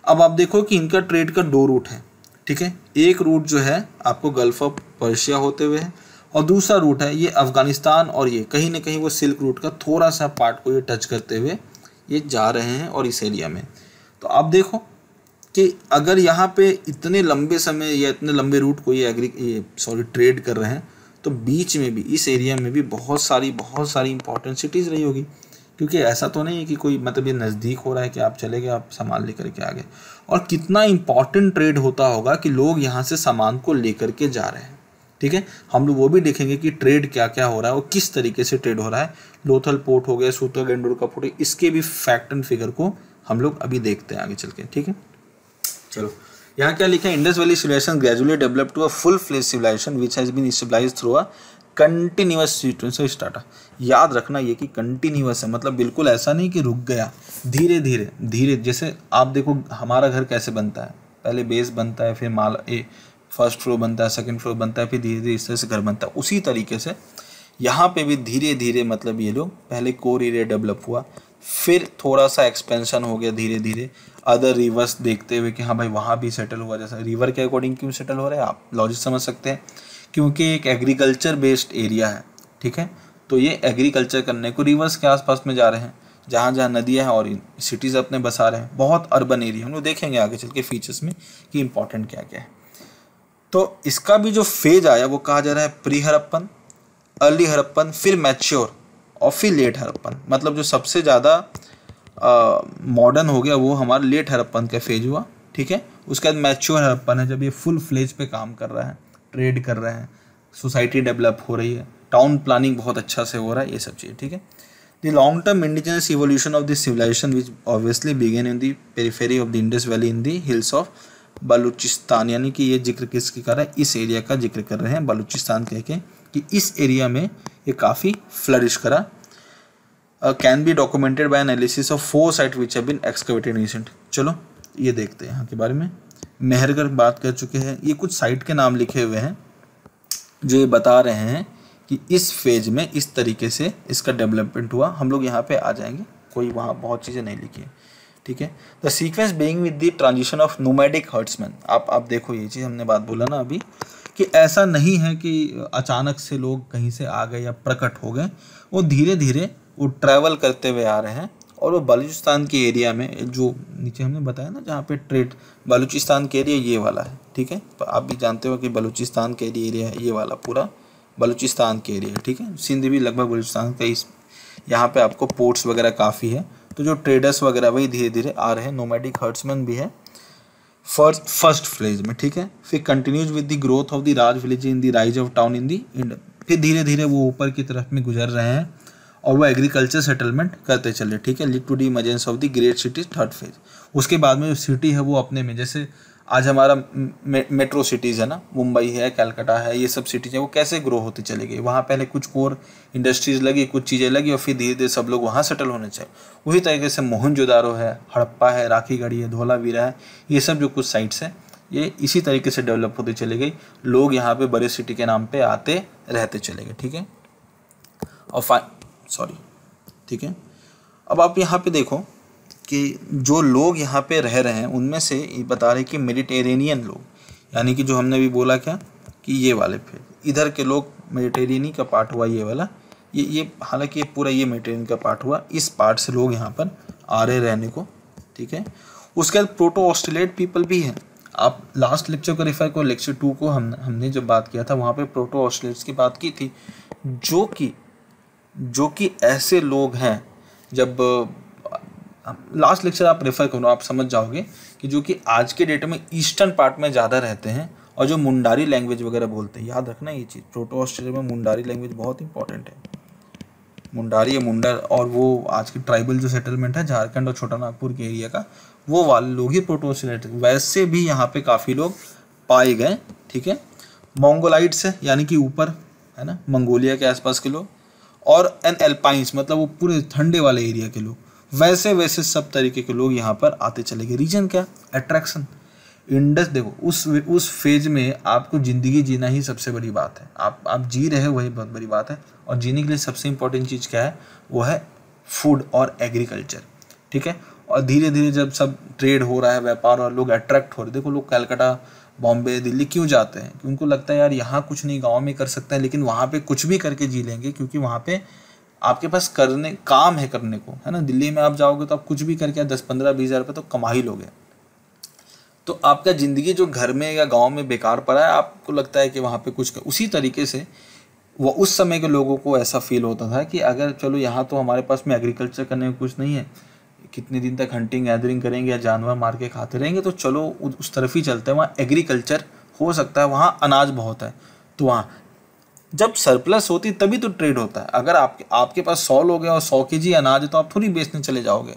अब आप देखो कि इनका ट्रेड का दो रूट है ठीक है एक रूट जो है आपको गल्फ ऑफ पर्शिया होते हुए है और दूसरा रूट है ये अफ़गानिस्तान और ये कहीं ना कहीं वो सिल्क रूट का थोड़ा सा पार्ट को ये टच करते हुए ये जा रहे हैं और इस एरिया में तो आप देखो कि अगर यहाँ पे इतने लंबे समय या इतने लंबे रूट को ये एग्री ये सॉरी ट्रेड कर रहे हैं तो बीच में भी इस एरिया में भी बहुत सारी बहुत सारी इंपॉर्टेंट सिटीज़ रही होगी क्योंकि ऐसा तो नहीं है कि कोई मतलब ये नज़दीक हो रहा है कि आप चले गए आप सामान लेकर के आ गए और कितना इम्पॉर्टेंट ट्रेड होता होगा कि लोग यहाँ से सामान को लेकर के जा रहे हैं ठीक है हम लोग वो भी देखेंगे कि ट्रेड क्या क्या हो रहा है और किस तरीके से ट्रेड हो रहा है लोथल पोर्ट हो गया सूत्र गेंडोर का पोर्ट इसके भी फैक्ट एंड फिगर को हम लोग अभी देखते हैं आगे चल के ठीक है चलो यहाँ क्या लिखा है Indus valley civilisation gradually develop to a full fledge civilisation which has been civilise through a continuous sequence of strata याद रखना ये कि कंटिन्यूस है मतलब बिल्कुल ऐसा नहीं कि रुक गया धीरे धीरे धीरे जैसे आप देखो हमारा घर कैसे बनता है पहले बेस बनता है फिर माल ए फर्स्ट फ्लोर बनता है सेकंड फ्लोर बनता है फिर धीरे धीरे इस तरह से घर बनता है उसी तरीके से यहाँ पे भी धीरे धीरे मतलब ये लोग पहले कोर एरिया डेवलप हुआ फिर थोड़ा सा एक्सपेंशन हो गया धीरे धीरे अदर रिवर्स देखते हुए कि हाँ भाई वहाँ भी सेटल हुआ जैसा रिवर के अकॉर्डिंग क्यों सेटल हो रहा है आप लॉजिक समझ सकते हैं क्योंकि एक एग्रीकल्चर बेस्ड एरिया है ठीक है तो ये एग्रीकल्चर करने को रिवर्स के आसपास में जा रहे हैं जहाँ जहाँ नदियाँ हैं और सिटीज़ अपने बसा रहे हैं बहुत अर्बन एरिया हम लोग देखेंगे आगे चल के फीचर्स में कि इंपॉर्टेंट क्या क्या है तो इसका भी जो फेज आया वो कहा जा रहा है प्री हरप्पन अर्ली हरप्पन फिर मैच्योर और फिर लेट हरप्पन मतलब जो सबसे ज़्यादा मॉडर्न हो गया वो हमारा लेट हरप्पन का फेज हुआ ठीक है उसके बाद मैच्योर हरप्पन है जब ये फुल फ्लेज पे काम कर रहा है ट्रेड कर रहे हैं सोसाइटी डेवलप हो रही है टाउन प्लानिंग बहुत अच्छा से हो रहा है ये सब चीज़ ठीक है the long term indigenous evolution of this civilisation which obviously began in the periphery of the Indus valley in the hills of Baluchistan यानी कि ये जिक्र किसकी कर रहा है इस एरिया का जिक्र कर रहे हैं बलूचिस्तान कह के कि इस एरिया में ये काफ़ी फ्लरिश करा can be documented by analysis of four site which have recent चलो ये देखते हैं यहाँ के बारे में मेहरगढ़ बात कर चुके हैं ये कुछ साइट के नाम लिखे हुए हैं जो ये बता रहे हैं कि इस फेज में इस तरीके से इसका डेवलपमेंट हुआ हम लोग यहाँ पे आ जाएंगे कोई वहाँ बहुत चीज़ें नहीं लिखी है ठीक है the sequence being with the transition of nomadic herdsmen आप आप देखो ये चीज़ हमने बात बोला ना अभी कि ऐसा नहीं है कि अचानक से लोग कहीं से आ गए या प्रकट हो गए वो धीरे धीरे वो ट्रैवल करते हुए आ रहे हैं और वो बलूचिस्तान के एरिया में जो नीचे हमने बताया ना जहाँ पे ट्रेड बलूचिस्तान के एरिया ये वाला है ठीक है आप भी जानते हो कि बलूचिस्तान के एरिया है ये वाला पूरा बलूचिस्तान के एरिया ठीक है सिंध भी लगभग बलूचिस्तान का इस यहाँ पे आपको पोर्ट्स वगैरह काफ़ी है तो जो ट्रेडर्स वगैरह वही धीरे धीरे आ रहे हैं नोमैडिक हर्ट्समैन भी है फर्स्ट फर्स्ट फ्लेज में ठीक है फिर continues with the growth of the राज village in the rise of town in the end फिर धीरे धीरे वो ऊपर की तरफ में गुजर रहे हैं और वो एग्रीकल्चर सेटलमेंट करते चले ठीक है led to the emergence of the great cities third phase उसके बाद में जो सिटी है वो अपने में जैसे आज हमारा मे, मेट्रो सिटीज़ है ना मुंबई है कैलकाटा है ये सब सिटीज़ हैं वो कैसे ग्रो होती चली गई वहाँ पहले कुछ कोर इंडस्ट्रीज़ लगी कुछ चीज़ें लगी और फिर धीरे धीरे सब लोग वहाँ सेटल होने चाहिए वही तरीके से मोहनजोदारो है हड़प्पा है राखीगढ़ी है धोलावीरा है ये सब जो कुछ साइट्स हैं ये इसी तरीके से डेवलप होती चली गई लोग यहाँ पे बड़े सिटी के नाम पे आते रहते चले गए ठीक है और फाइन सॉरी ठीक है अब आप यहाँ पे देखो कि जो लोग यहाँ पे रह रहे हैं उनमें से ये बता रहे कि मेडिटेरेनियन लोग यानी कि जो हमने अभी बोला क्या कि ये वाले फिर इधर के लोग मेडिटेरेनी का पार्ट हुआ ये वाला ये ये हालांकि ये पूरा ये मेडिटेरेन का पार्ट हुआ इस पार्ट से लोग यहाँ पर आ रहे रहने को ठीक है उसके बाद प्रोटो ऑस्ट्रेलियट पीपल भी हैं आप लास्ट लेक्चर को रिफर करो लेक्चर टू को हम हमने जब बात किया था वहाँ पर प्रोटो ऑस्ट्रेलियट्स की बात की थी जो कि जो कि ऐसे लोग हैं जब लास्ट लेक्चर आप रेफ़र करो आप समझ जाओगे कि जो कि आज के डेट में ईस्टर्न पार्ट में ज़्यादा रहते हैं और जो मुंडारी लैंग्वेज वगैरह बोलते हैं याद रखना ये चीज़ प्रोटो ऑस्ट्रेलिया में मुंडारी लैंग्वेज बहुत इंपॉर्टेंट है मुंडारी या मुंडर और वो आज की ट्राइबल जो सेटलमेंट है झारखंड और छोटा नागपुर के एरिया का वो वाले लोग ही प्रोटो ऑस्ट्रेलिया वैसे भी यहाँ पे काफ़ी लोग पाए गए ठीक है मंगोलाइट्स है यानी कि ऊपर है ना मंगोलिया के आसपास के लोग और एन एल्पाइंस मतलब वो पूरे ठंडे वाले एरिया के लोग वैसे वैसे सब तरीके के लोग यहाँ पर आते चले गए रीजन क्या अट्रैक्शन इंडस देखो उस उस फेज में आपको ज़िंदगी जीना ही सबसे बड़ी बात है आप आप जी रहे हो वही बहुत बड़ी बात है और जीने के लिए सबसे इम्पोर्टेंट चीज़ क्या है वो है फूड और एग्रीकल्चर ठीक है और धीरे धीरे जब सब ट्रेड हो रहा है व्यापार और लोग अट्रैक्ट हो रहे देखो लोग कैलकाटा बॉम्बे दिल्ली क्यों जाते हैं उनको लगता है यार यहाँ कुछ नहीं गाँव में कर सकते हैं लेकिन वहाँ पर कुछ भी करके जी लेंगे क्योंकि वहाँ पर आपके पास करने काम है करने को है ना दिल्ली में आप जाओगे तो आप कुछ भी करके दस पंद्रह बीस हज़ार रुपये तो कमा ही लोगे तो आपका ज़िंदगी जो घर में या गांव में बेकार पड़ा है आपको लगता है कि वहाँ पे कुछ कर, उसी तरीके से वो उस समय के लोगों को ऐसा फील होता था कि अगर चलो यहाँ तो हमारे पास में एग्रीकल्चर करने में कुछ नहीं है कितने दिन तक हंटिंग गैदरिंग करेंगे या जानवर मार के खाते रहेंगे तो चलो उस तरफ ही चलते हैं वहाँ एग्रीकल्चर हो सकता है वहाँ अनाज बहुत है तो वहाँ जब सरप्लस होती तभी तो ट्रेड होता है अगर आप आपके पास सौ लोग हैं और सौ के जी अनाज है तो आप थोड़ी बेचने चले जाओगे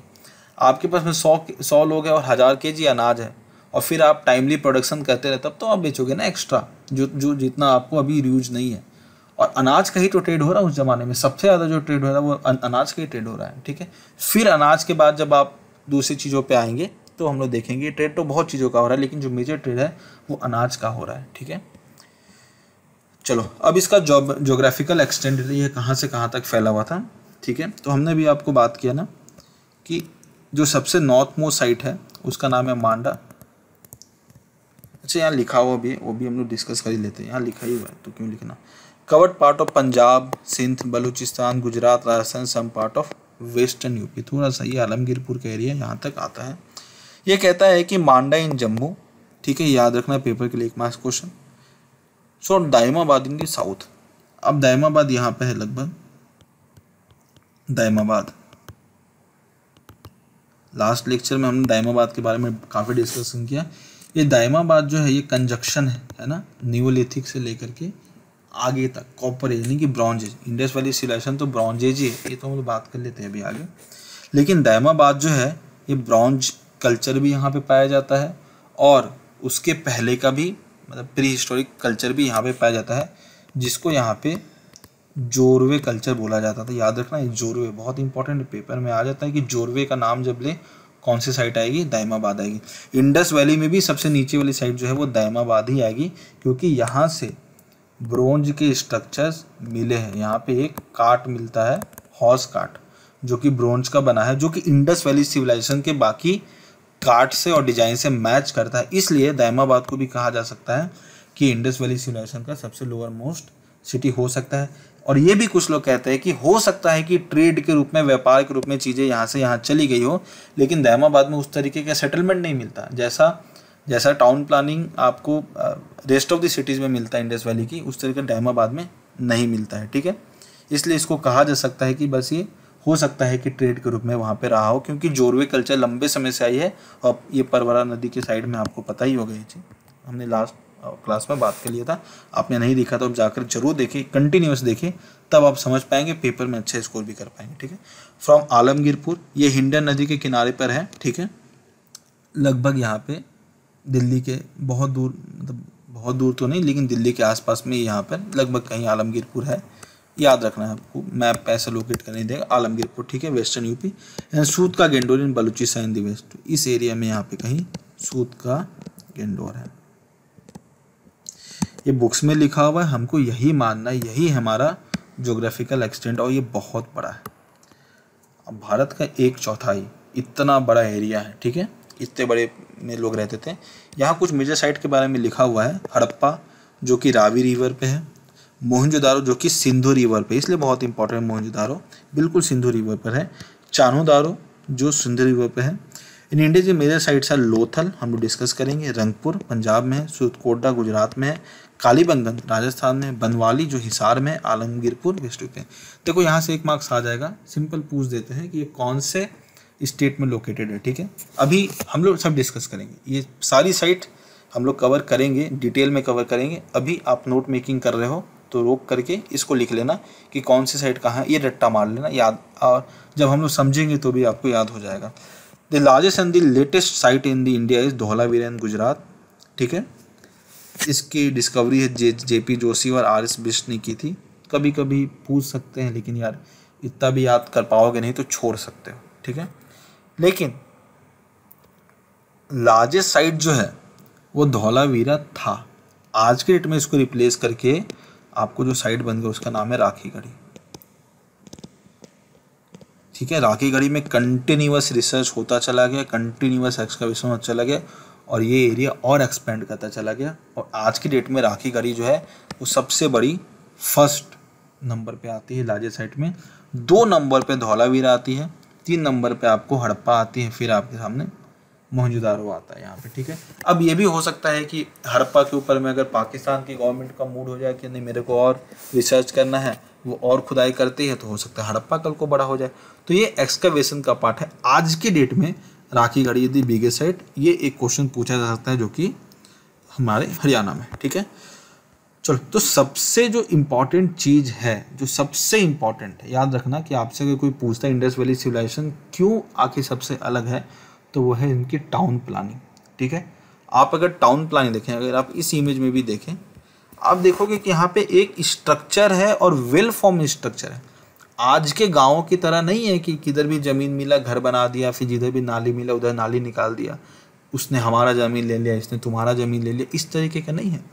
आपके पास में सौ सौ लोग हैं और हज़ार के जी अनाज है और फिर आप टाइमली प्रोडक्शन करते रहे तब तो आप बेचोगे ना एक्स्ट्रा जो जो जितना आपको अभी यूज नहीं है और अनाज का ही तो ट्रेड हो रहा है उस ज़माने में सबसे ज़्यादा जो ट्रेड हो रहा है वो अनाज का ही ट्रेड हो रहा है ठीक है फिर अनाज के बाद जब आप दूसरी चीज़ों पर आएंगे तो हम लोग देखेंगे ट्रेड तो बहुत चीज़ों का हो रहा है लेकिन जो मेजर ट्रेड है वो अनाज का हो रहा है ठीक है चलो अब इसका जॉब जोग्राफिकल एक्सटेंड ये कहाँ से कहाँ तक फैला हुआ था ठीक है तो हमने भी आपको बात किया ना कि जो सबसे नॉर्थ मोस्ट साइट है उसका नाम है मांडा अच्छा यहाँ लिखा हुआ भी है वो भी हम लोग डिस्कस कर ही लेते हैं यहाँ लिखा ही हुआ है तो क्यों लिखना covered part of Punjab Sindh Baluchistan Gujarat Rajasthan some part of western UP थोड़ा सा ये आलमगीरपुर का एरिया यहाँ तक आता है ये कहता है कि मांडा इन जम्मू ठीक है याद रखना पेपर के लिए एक mask question so Daimabad in the south अब दायमाबाद यहाँ पे है लगभग दाइमाबाद लास्ट लेक्चर में हमने दायमाबाद के बारे में काफ़ी डिस्कशन किया ये दायमाबाद जो है ये कंजक्शन है है ना न्यूलिथिक से लेकर के आगे तक कॉपर एज यानी कि bronze age Indus valley civilisation तो ब्रॉन्ज एज ही है ये तो हम लोग बात कर लेते हैं अभी आगे लेकिन दायमाबाद जो है ये ब्रॉन्ज कल्चर भी यहाँ पे पाया जाता है और उसके पहले का भी मतलब प्री हिस्टोरिक कल्चर भी यहाँ पे पाया जाता है जिसको यहाँ पे जोरवे कल्चर बोला जाता था याद रखना ये जोरवे बहुत इंपॉर्टेंट पेपर में आ जाता है कि जोरवे का नाम जब ले कौन सी साइट आएगी दायमाबाद आएगी इंडस वैली में भी सबसे नीचे वाली साइट जो है वो दायमाबाद ही आएगी क्योंकि यहाँ से ब्रोंज के स्ट्रक्चर्स मिले हैं यहाँ पे एक काट मिलता है हॉर्स काट जो कि ब्रोंज का बना है जो कि इंडस वैली सिविलाइजेशन के बाकी काट से और डिजाइन से मैच करता है इसलिए दायमाबाद को भी कहा जा सकता है कि इंडस वैली सिविलाइजेशन का सबसे लोअर मोस्ट सिटी हो सकता है और ये भी कुछ लोग कहते हैं कि हो सकता है कि ट्रेड के रूप में व्यापार के रूप में चीज़ें यहाँ से यहाँ चली गई हो लेकिन दायमाबाद में उस तरीके का सेटलमेंट नहीं मिलता जैसा जैसा टाउन प्लानिंग आपको रेस्ट ऑफ द सिटीज़ में मिलता है इंडस वैली की उस तरीके दायमाबाद में नहीं मिलता है ठीक है इसलिए इसको कहा जा सकता है कि बस ये हो सकता है कि ट्रेड के रूप में वहाँ पर रहा हो क्योंकि जोरवे कल्चर लंबे समय से आई है और ये परवरा नदी के साइड में आपको पता ही होगा ये चीज़ हमने लास्ट क्लास में बात कर लिया था आपने नहीं देखा तो आप जाकर जरूर देखें कंटिन्यूस देखें तब आप समझ पाएंगे पेपर में अच्छे स्कोर भी कर पाएंगे ठीक है फ्रॉम आलमगीरपुर ये हिंडन नदी के किनारे पर है ठीक है लगभग यहाँ पे दिल्ली के बहुत दूर मतलब बहुत दूर तो नहीं लेकिन दिल्ली के आसपास में यहाँ पर लगभग कहीं आलमगीरपुर है याद रखना है आपको मैप ऐसा लोकेट करने देगा आलमगीरपुर ठीक है western UP and Sutkagendor in Baluchistan in the west इस एरिया में यहाँ पे कहीं सूद का गेंडोर है ये बुक्स में लिखा हुआ है हमको यही मानना है यही हमारा जोग्राफिकल एक्सटेंट और ये बहुत बड़ा है अब भारत का एक चौथाई इतना बड़ा एरिया है ठीक है इतने बड़े में लोग रहते थे यहाँ कुछ मेजर साइट के बारे में लिखा हुआ है हड़प्पा जो कि रावी रिवर पे है मोहनजोदारो जो कि सिंधु रिवर पर इसलिए बहुत इंपॉर्टेंट मोहनजोदारो बिल्कुल सिंधु रिवर पर है चानोदारो जो सिंधु रिवर पर है इन इंडिया के मेजर साइट्स है लोथल हम लोग डिस्कस करेंगे रंगपुर पंजाब में है सुदकोटा गुजरात में है कालीबंगन राजस्थान में बनवाली जो हिसार में आलमगीरपुर वेस्ट है देखो यहाँ से एक मार्क्स आ जाएगा सिंपल पूछ देते हैं कि ये कौन से स्टेट में लोकेटेड है ठीक है अभी हम लोग सब डिस्कस करेंगे ये सारी साइट हम लोग कवर करेंगे डिटेल में कवर करेंगे अभी आप नोट मेकिंग कर रहे हो तो रोक करके इसको लिख लेना कि कौन सी साइड कहाँ है ये रट्टा मार लेना याद और जब हम लोग समझेंगे तो भी आपको याद हो जाएगा the largest and the latest site in the India is Dholavira and Gujarat ठीक है इसकी डिस्कवरी है जे जे पी जोशी और आर एस बिश्ट ने की थी कभी कभी पूछ सकते हैं लेकिन यार इतना भी याद कर पाओगे नहीं तो छोड़ सकते हो ठीक है लेकिन लार्जेस्ट साइट जो है वो धौलावीरा था आज के डेट में इसको रिप्लेस करके आपको जो साइड बन गया उसका नाम है राखी गढ़ी ठीक है राखी गढ़ी में कंटिन्यूस रिसर्च होता चला गया कंटिन्यूस एक्सकवेशन होता चला गया और ये एरिया और एक्सपेंड करता चला गया और आज की डेट में राखी गढ़ी जो है वो सबसे बड़ी फर्स्ट नंबर पे आती है लार्जेस्ट साइट में दो नंबर पे धौलावीरा आती है तीन नंबर पे आपको हड़प्पा आती है फिर आपके सामने मोहनजोदारो आता है यहाँ पे ठीक है अब ये भी हो सकता है कि हड़प्पा के ऊपर में अगर पाकिस्तान की गवर्नमेंट का मूड हो जाए कि नहीं मेरे को और रिसर्च करना है वो और खुदाई करती है तो हो सकता है हड़प्पा कल को बड़ा हो जाए तो ये एक्सकवेशन का पार्ट है आज के डेट में राखी गढ़ी यदि बीगे साइड ये एक क्वेश्चन पूछा जा सकता है जो कि हमारे हरियाणा में ठीक है चलो तो सबसे जो इम्पॉर्टेंट चीज़ है जो सबसे इम्पॉर्टेंट है याद रखना कि आपसे अगर कोई पूछता है इंडस वैली सिविलाइजेशन क्यों आखिर सबसे अलग है तो वो है इनकी टाउन प्लानिंग ठीक है आप अगर टाउन प्लानिंग देखें अगर आप इस इमेज में भी देखें आप देखोगे कि यहाँ पे एक स्ट्रक्चर है और वेल फॉर्म स्ट्रक्चर है आज के गाँव की तरह नहीं है कि किधर भी ज़मीन मिला घर बना दिया फिर जिधर भी नाली मिला उधर नाली निकाल दिया उसने हमारा ज़मीन ले लिया इसने तुम्हारा ज़मीन ले लिया इस तरीके का नहीं है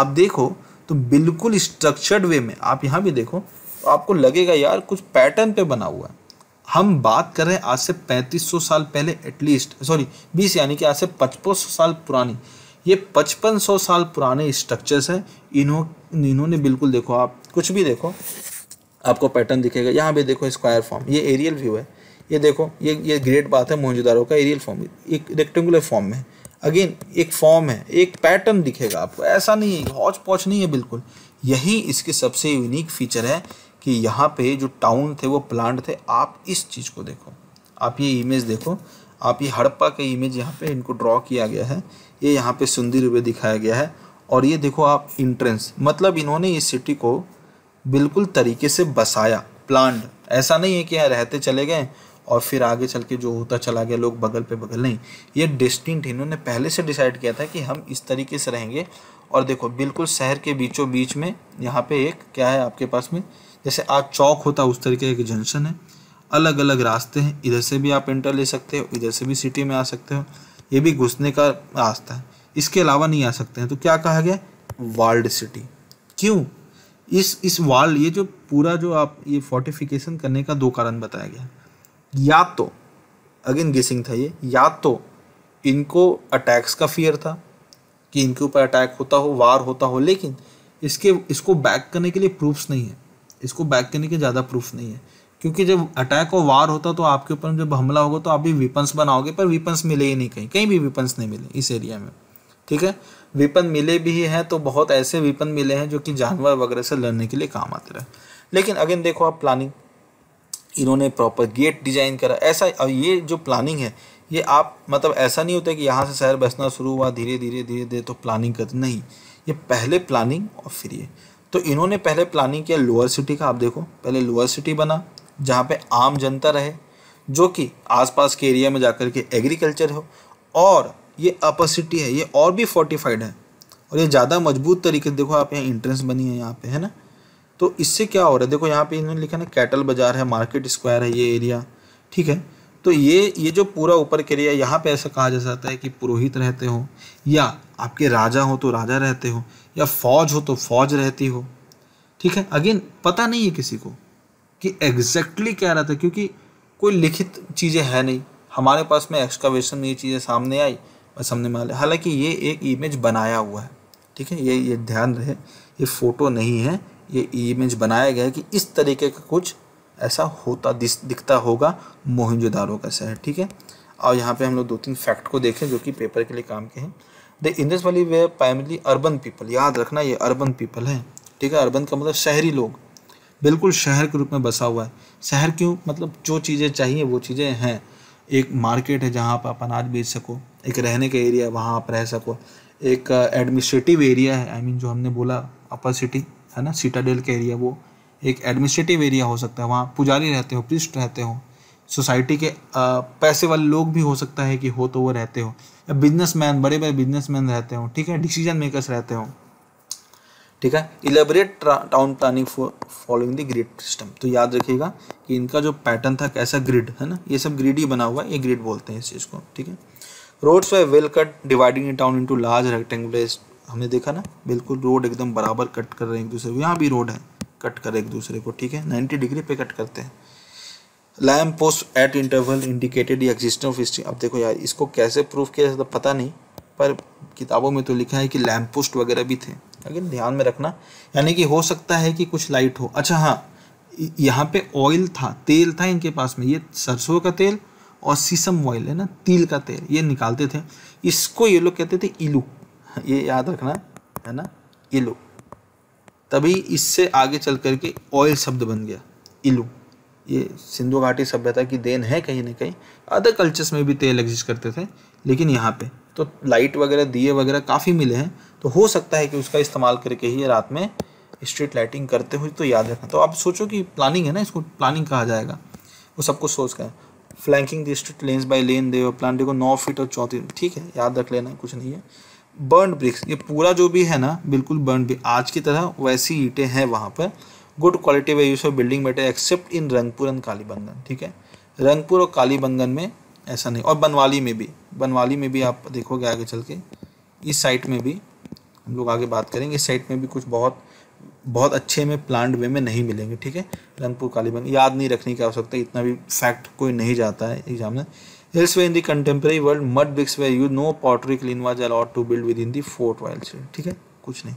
आप देखो तो बिल्कुल स्ट्रक्चर्ड वे में आप यहाँ भी देखो तो आपको लगेगा यार कुछ पैटर्न पे बना हुआ है हम बात कर रहे हैं आज से 3500 साल पहले एटलीस्ट सॉरी 20 यानी कि आज से 5500 साल पुरानी ये 5500 साल पुराने स्ट्रक्चर्स हैं इन्हों इन्होंने बिल्कुल देखो आप कुछ भी देखो आपको पैटर्न दिखेगा यहाँ भी देखो स्क्वायर फॉर्म ये एरियल व्यू है ये देखो ये ये ग्रेट बात है मोहनजोदारो का एरियल फॉर्म एक रेक्टेंगुलर फॉर्म में अगेन एक फॉर्म है एक पैटर्न दिखेगा आपको ऐसा नहीं है हौच पौच नहीं है बिल्कुल यही इसके सबसे यूनिक फीचर है कि यहाँ पे जो टाउन थे वो प्लांट थे आप इस चीज़ को देखो आप ये इमेज देखो आप ये हड़प्पा का इमेज यहाँ पे इनको ड्रॉ किया गया है ये यहाँ पे सुंदर हुए दिखाया गया है और ये देखो आप इंट्रेंस मतलब इन्होंने इस सिटी को बिल्कुल तरीके से बसाया प्लांट ऐसा नहीं है कि यहाँ रहते चले गए और फिर आगे चल के जो होता चला गया लोग बगल पे बगल नहीं ये डिस्टिंक्ट इन्होंने पहले से डिसाइड किया था कि हम इस तरीके से रहेंगे और देखो बिल्कुल शहर के बीचों बीच में यहाँ पे एक क्या है आपके पास में जैसे आज चौक होता है उस तरीके एक जंक्शन है अलग अलग रास्ते हैं इधर से भी आप इंटर ले सकते हो इधर से भी सिटी में आ सकते हो ये भी घुसने का रास्ता है इसके अलावा नहीं आ सकते हैं तो क्या कहा गया वर्ल्ड सिटी क्यों इस इस वर्ल्ड ये जो पूरा जो आप ये फोर्टिफिकेशन करने का दो कारण बताया गया या तो अगेन गेसिंग था ये या तो इनको अटैक्स का फियर था कि इनके ऊपर अटैक होता हो वार होता हो लेकिन इसके इसको बैक करने के लिए प्रूफ्स नहीं है इसको बैक करने के ज़्यादा प्रूफ नहीं है क्योंकि जब अटैक और वार होता तो आपके ऊपर जब हमला होगा तो आप भी वीपन्स बनाओगे पर वीपन्स मिले ही नहीं कहीं कहीं भी वीपन्स नहीं मिले इस एरिया में ठीक है वीपन मिले भी हैं तो बहुत ऐसे वीपन मिले हैं जो कि जानवर वगैरह से लड़ने के लिए काम आते रहे लेकिन अगेन देखो आप प्लानिंग इन्होंने प्रॉपर गेट डिजाइन करा ऐसा और ये जो प्लानिंग है ये आप मतलब ऐसा नहीं होता कि यहाँ से शहर बसना शुरू हुआ धीरे धीरे धीरे धीरे तो प्लानिंग कर नहीं ये पहले प्लानिंग और फिर ये तो इन्होंने पहले प्लानिंग किया लोअर सिटी का आप देखो पहले लोअर सिटी बना जहाँ पे आम जनता रहे जो कि आसपास के एरिया में जाकर के एग्रीकल्चर हो और ये अपर सिटी है ये और भी फोर्टिफाइड है और ये ज़्यादा मजबूत तरीके से देखो आप यहाँ इंट्रेंस बनी है यहाँ पे है ना तो इससे क्या हो रहा है देखो यहाँ पे इन्होंने लिखा ना कैटल बाज़ार है मार्केट स्क्वायर है ये एरिया ठीक है तो ये ये जो पूरा ऊपर के एरिया यहाँ पे ऐसा कहा जा सकता है कि पुरोहित रहते हो या आपके राजा हो तो राजा रहते हो या फौज हो तो फौज रहती हो ठीक है अगेन पता नहीं है किसी को कि एग्जैक्टली exactly क्या रहता है क्योंकि कोई लिखित चीज़ें है नहीं हमारे पास में एक्सकवेशन में ये चीज़ें सामने आई बस हमने मान लिया हालांकि ये एक इमेज बनाया हुआ है ठीक है ये ये ध्यान रहे ये फ़ोटो नहीं है ये इमेज बनाया गया है कि इस तरीके का कुछ ऐसा होता दिस दिखता होगा मोहिंजोदारों का शहर ठीक है और यहाँ पे हम लोग दो तीन फैक्ट को देखें जो कि पेपर के लिए काम के हैं the Indus valley were primary urban people याद रखना ये अर्बन पीपल है ठीक है अर्बन का मतलब शहरी लोग बिल्कुल शहर के रूप में बसा हुआ है शहर क्यों मतलब जो चीज़ें चाहिए वो चीज़ें हैं एक मार्केट है जहाँ आप अनाज बेच सको एक रहने का एरिया है वहाँ आप रह सको एक एडमिनिस्ट्रेटिव uh, एरिया है आई I मीन mean, जो हमने बोला अपर सिटी है ना सीटाडेल का एरिया वो एक एडमिनिस्ट्रेटिव एरिया हो सकता है वहाँ पुजारी रहते हो पृष्ठ रहते हो सोसाइटी के पैसे वाले लोग भी हो सकता है कि हो तो वो रहते हो या बिजनेसमैन बड़े बड़े मैन रहते हो ठीक है डिसीजन मेकर्स रहते हो ठीक है elaborate town planning following the grid system तो याद रखिएगा कि इनका जो पैटर्न था कैसा ग्रिड है ना ये सब ग्रिड ही बना हुआ है ये ग्रिड बोलते हैं इस चीज़ को ठीक है roads were well cut dividing town into large rectangular हमने देखा ना बिल्कुल रोड एकदम बराबर कट कर रहे हैं एक दूसरे को यहाँ भी रोड है कट कर एक दूसरे को ठीक है नाइन्टी डिग्री पे कट करते हैं lamp post at interval indicated existence of street अब देखो यार इसको कैसे प्रूफ किया जाता पता नहीं पर किताबों में तो लिखा है कि लैम्प पोस्ट वगैरह भी थे लेकिन ध्यान में रखना यानी कि हो सकता है कि कुछ लाइट हो अच्छा हाँ यहाँ पे ऑयल था तेल था इनके पास में ये सरसों का तेल और सीसम ऑयल है ना तिल का तेल ये निकालते थे इसको ये लोग कहते थे इलू ये याद रखना है ना इलू तभी इससे आगे चल करके ऑयल शब्द बन गया इलू ये सिंधु घाटी सभ्यता की देन है कहीं ना कहीं अदर कल्चर्स में भी तेल एग्जिस्ट करते थे लेकिन यहाँ पे तो लाइट वगैरह दिए वगैरह काफ़ी मिले हैं तो हो सकता है कि उसका इस्तेमाल करके ही रात में स्ट्रीट लाइटिंग करते हुए तो याद रखना तो आप सोचो कि प्लानिंग है ना इसको प्लानिंग कहा जाएगा वो सब कुछ सोच कर flanking the street lanes by lane the plan देखो नौ फीट और चौथी ठीक है याद रख लेना कुछ नहीं है बर्न ब्रिक्स ये पूरा जो भी है ना बिल्कुल बर्न ब्रिक आज की तरह वैसी ईटें हैं वहाँ पर good quality were use of building material except in Rangpur and Kalibangan ठीक है रंगपुर और कालीबंगन में ऐसा नहीं और बनवाली में भी बनवाली में भी आप देखोगे आगे चल के इस साइट में भी हम लोग आगे बात करेंगे इस साइट में भी कुछ बहुत बहुत अच्छे में प्लांट वे में नहीं मिलेंगे ठीक है रंगपुर कालीबंग याद नहीं रखने की आवश्यकता इतना भी फैक्ट कोई नहीं जाता है एग्जाम में hills were in the contemporary world mud bricks were you know pottery clean was a lot to build with in the fort wild ठीक है कुछ नहीं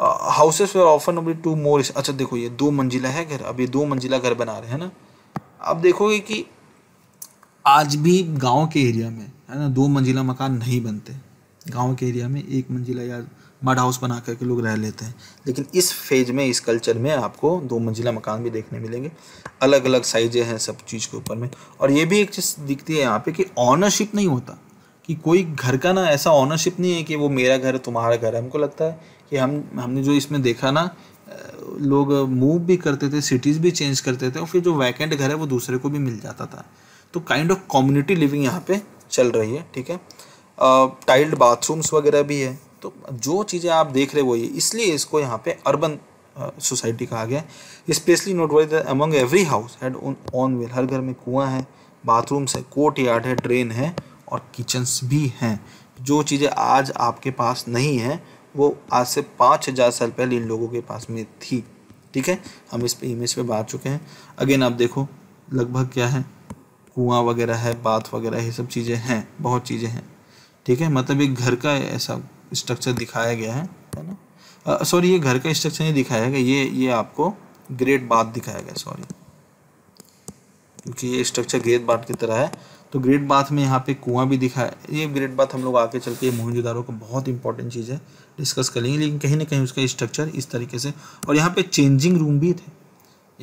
हाउसेस वेयर ऑफन अभी टू मोर अच्छा देखो ये दो मंजिला है घर अभी दो मंजिला घर बना रहे हैं ना आप देखोगे कि आज भी गांव के एरिया में है ना दो मंजिला मकान नहीं बनते गांव के एरिया में एक मंजिला या मड हाउस बना करके लोग रह लेते हैं लेकिन इस फेज में इस कल्चर में आपको दो मंजिला मकान भी देखने मिलेंगे अलग अलग साइजें हैं सब चीज़ के ऊपर में और ये भी एक चीज़ दिखती है यहाँ पे कि ऑनरशिप नहीं होता कि कोई घर का ना ऐसा ऑनरशिप नहीं है कि वो मेरा घर है तुम्हारा घर है हमको लगता है कि हम हमने जो इसमें देखा ना लोग मूव भी करते थे सिटीज़ भी चेंज करते थे और फिर जो वैकेंट घर है वो दूसरे को भी मिल जाता था तो काइंड ऑफ कम्युनिटी लिविंग यहाँ पे चल रही है ठीक है टाइल्ड बाथरूम्स वगैरह भी है तो जो चीज़ें आप देख रहे हो ये इसलिए इसको यहाँ पे अर्बन सोसाइटी कहा गया है specially note wise among every house had own well हर घर में कुआं है बाथरूम्स है कोर्ट यार्ड है ड्रेन है और किचन्स भी हैं जो चीज़ें आज आपके पास नहीं हैं वो आज से पाँच हज़ार साल पहले इन लोगों के पास में थी ठीक है हम इस पे इमेज पे बात चुके हैं अगेन आप देखो लगभग क्या है कुआं वगैरह है बाथ वगैरह ये सब चीज़ें हैं बहुत चीज़ें हैं ठीक है मतलब ये घर का ऐसा स्ट्रक्चर दिखाया गया है है ना सॉरी ये घर का स्ट्रक्चर नहीं दिखाया गया ये ये आपको ग्रेट बाथ दिखाया गया सॉरी क्योंकि ये स्ट्रक्चर ग्रेट बाथ की तरह है तो ग्रेट बाथ में यहाँ पे कुआं भी दिखा है ये ग्रेट बाथ हम लोग आके चल के मोहनजोदारों का बहुत इंपॉर्टेंट चीज़ है डिस्कस कर लेंगे लेकिन कहीं ना कहीं उसका स्ट्रक्चर इस तरीके से और यहाँ पे चेंजिंग रूम भी थे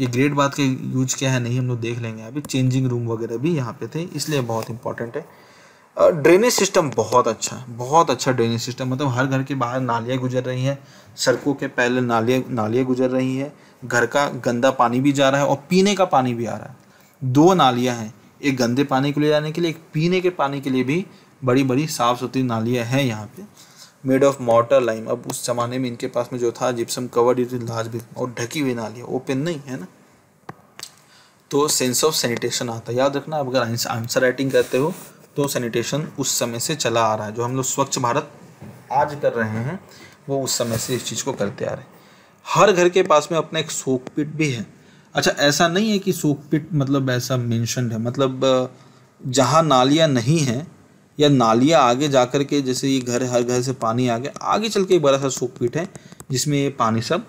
ये ग्रेट बाथ के यूज क्या है नहीं हम लोग देख लेंगे अभी चेंजिंग रूम वगैरह भी यहाँ पे थे इसलिए बहुत इंपॉर्टेंट है ड्रेनेज सिस्टम बहुत अच्छा है बहुत अच्छा ड्रेनेज सिस्टम मतलब हर घर के बाहर नालियाँ गुजर रही हैं सड़कों के पहले नालियाँ नालियाँ गुजर रही हैं घर का गंदा पानी भी जा रहा है और पीने का पानी भी आ रहा है दो नालियाँ हैं एक गंदे पानी को ले जाने के लिए एक पीने के पानी के लिए भी बड़ी बड़ी साफ़ सुथरी नालियाँ हैं यहाँ पे मेड ऑफ मॉटर लाइम अब उस ज़माने में इनके पास में जो था gypsum covered it large bill और ढकी हुई नालियाँ ओपन नहीं है ना तो सेंस ऑफ सैनिटेशन आता है याद रखना अब अगर आंसर राइटिंग करते हो तो सैनिटेशन उस समय से चला आ रहा है जो हम लोग स्वच्छ भारत आज कर रहे हैं वो उस समय से इस चीज़ को करते आ रहे हैं हर घर के पास में अपना एक सोक पिट भी है अच्छा ऐसा नहीं है कि सोक पिट मतलब ऐसा मैंशनड है मतलब जहाँ नालियाँ नहीं हैं या नालियाँ आगे जा कर के जैसे ये घर हर घर से पानी आ गया आगे चल के एक बड़ा सा सोक पीठ है जिसमें ये पानी सब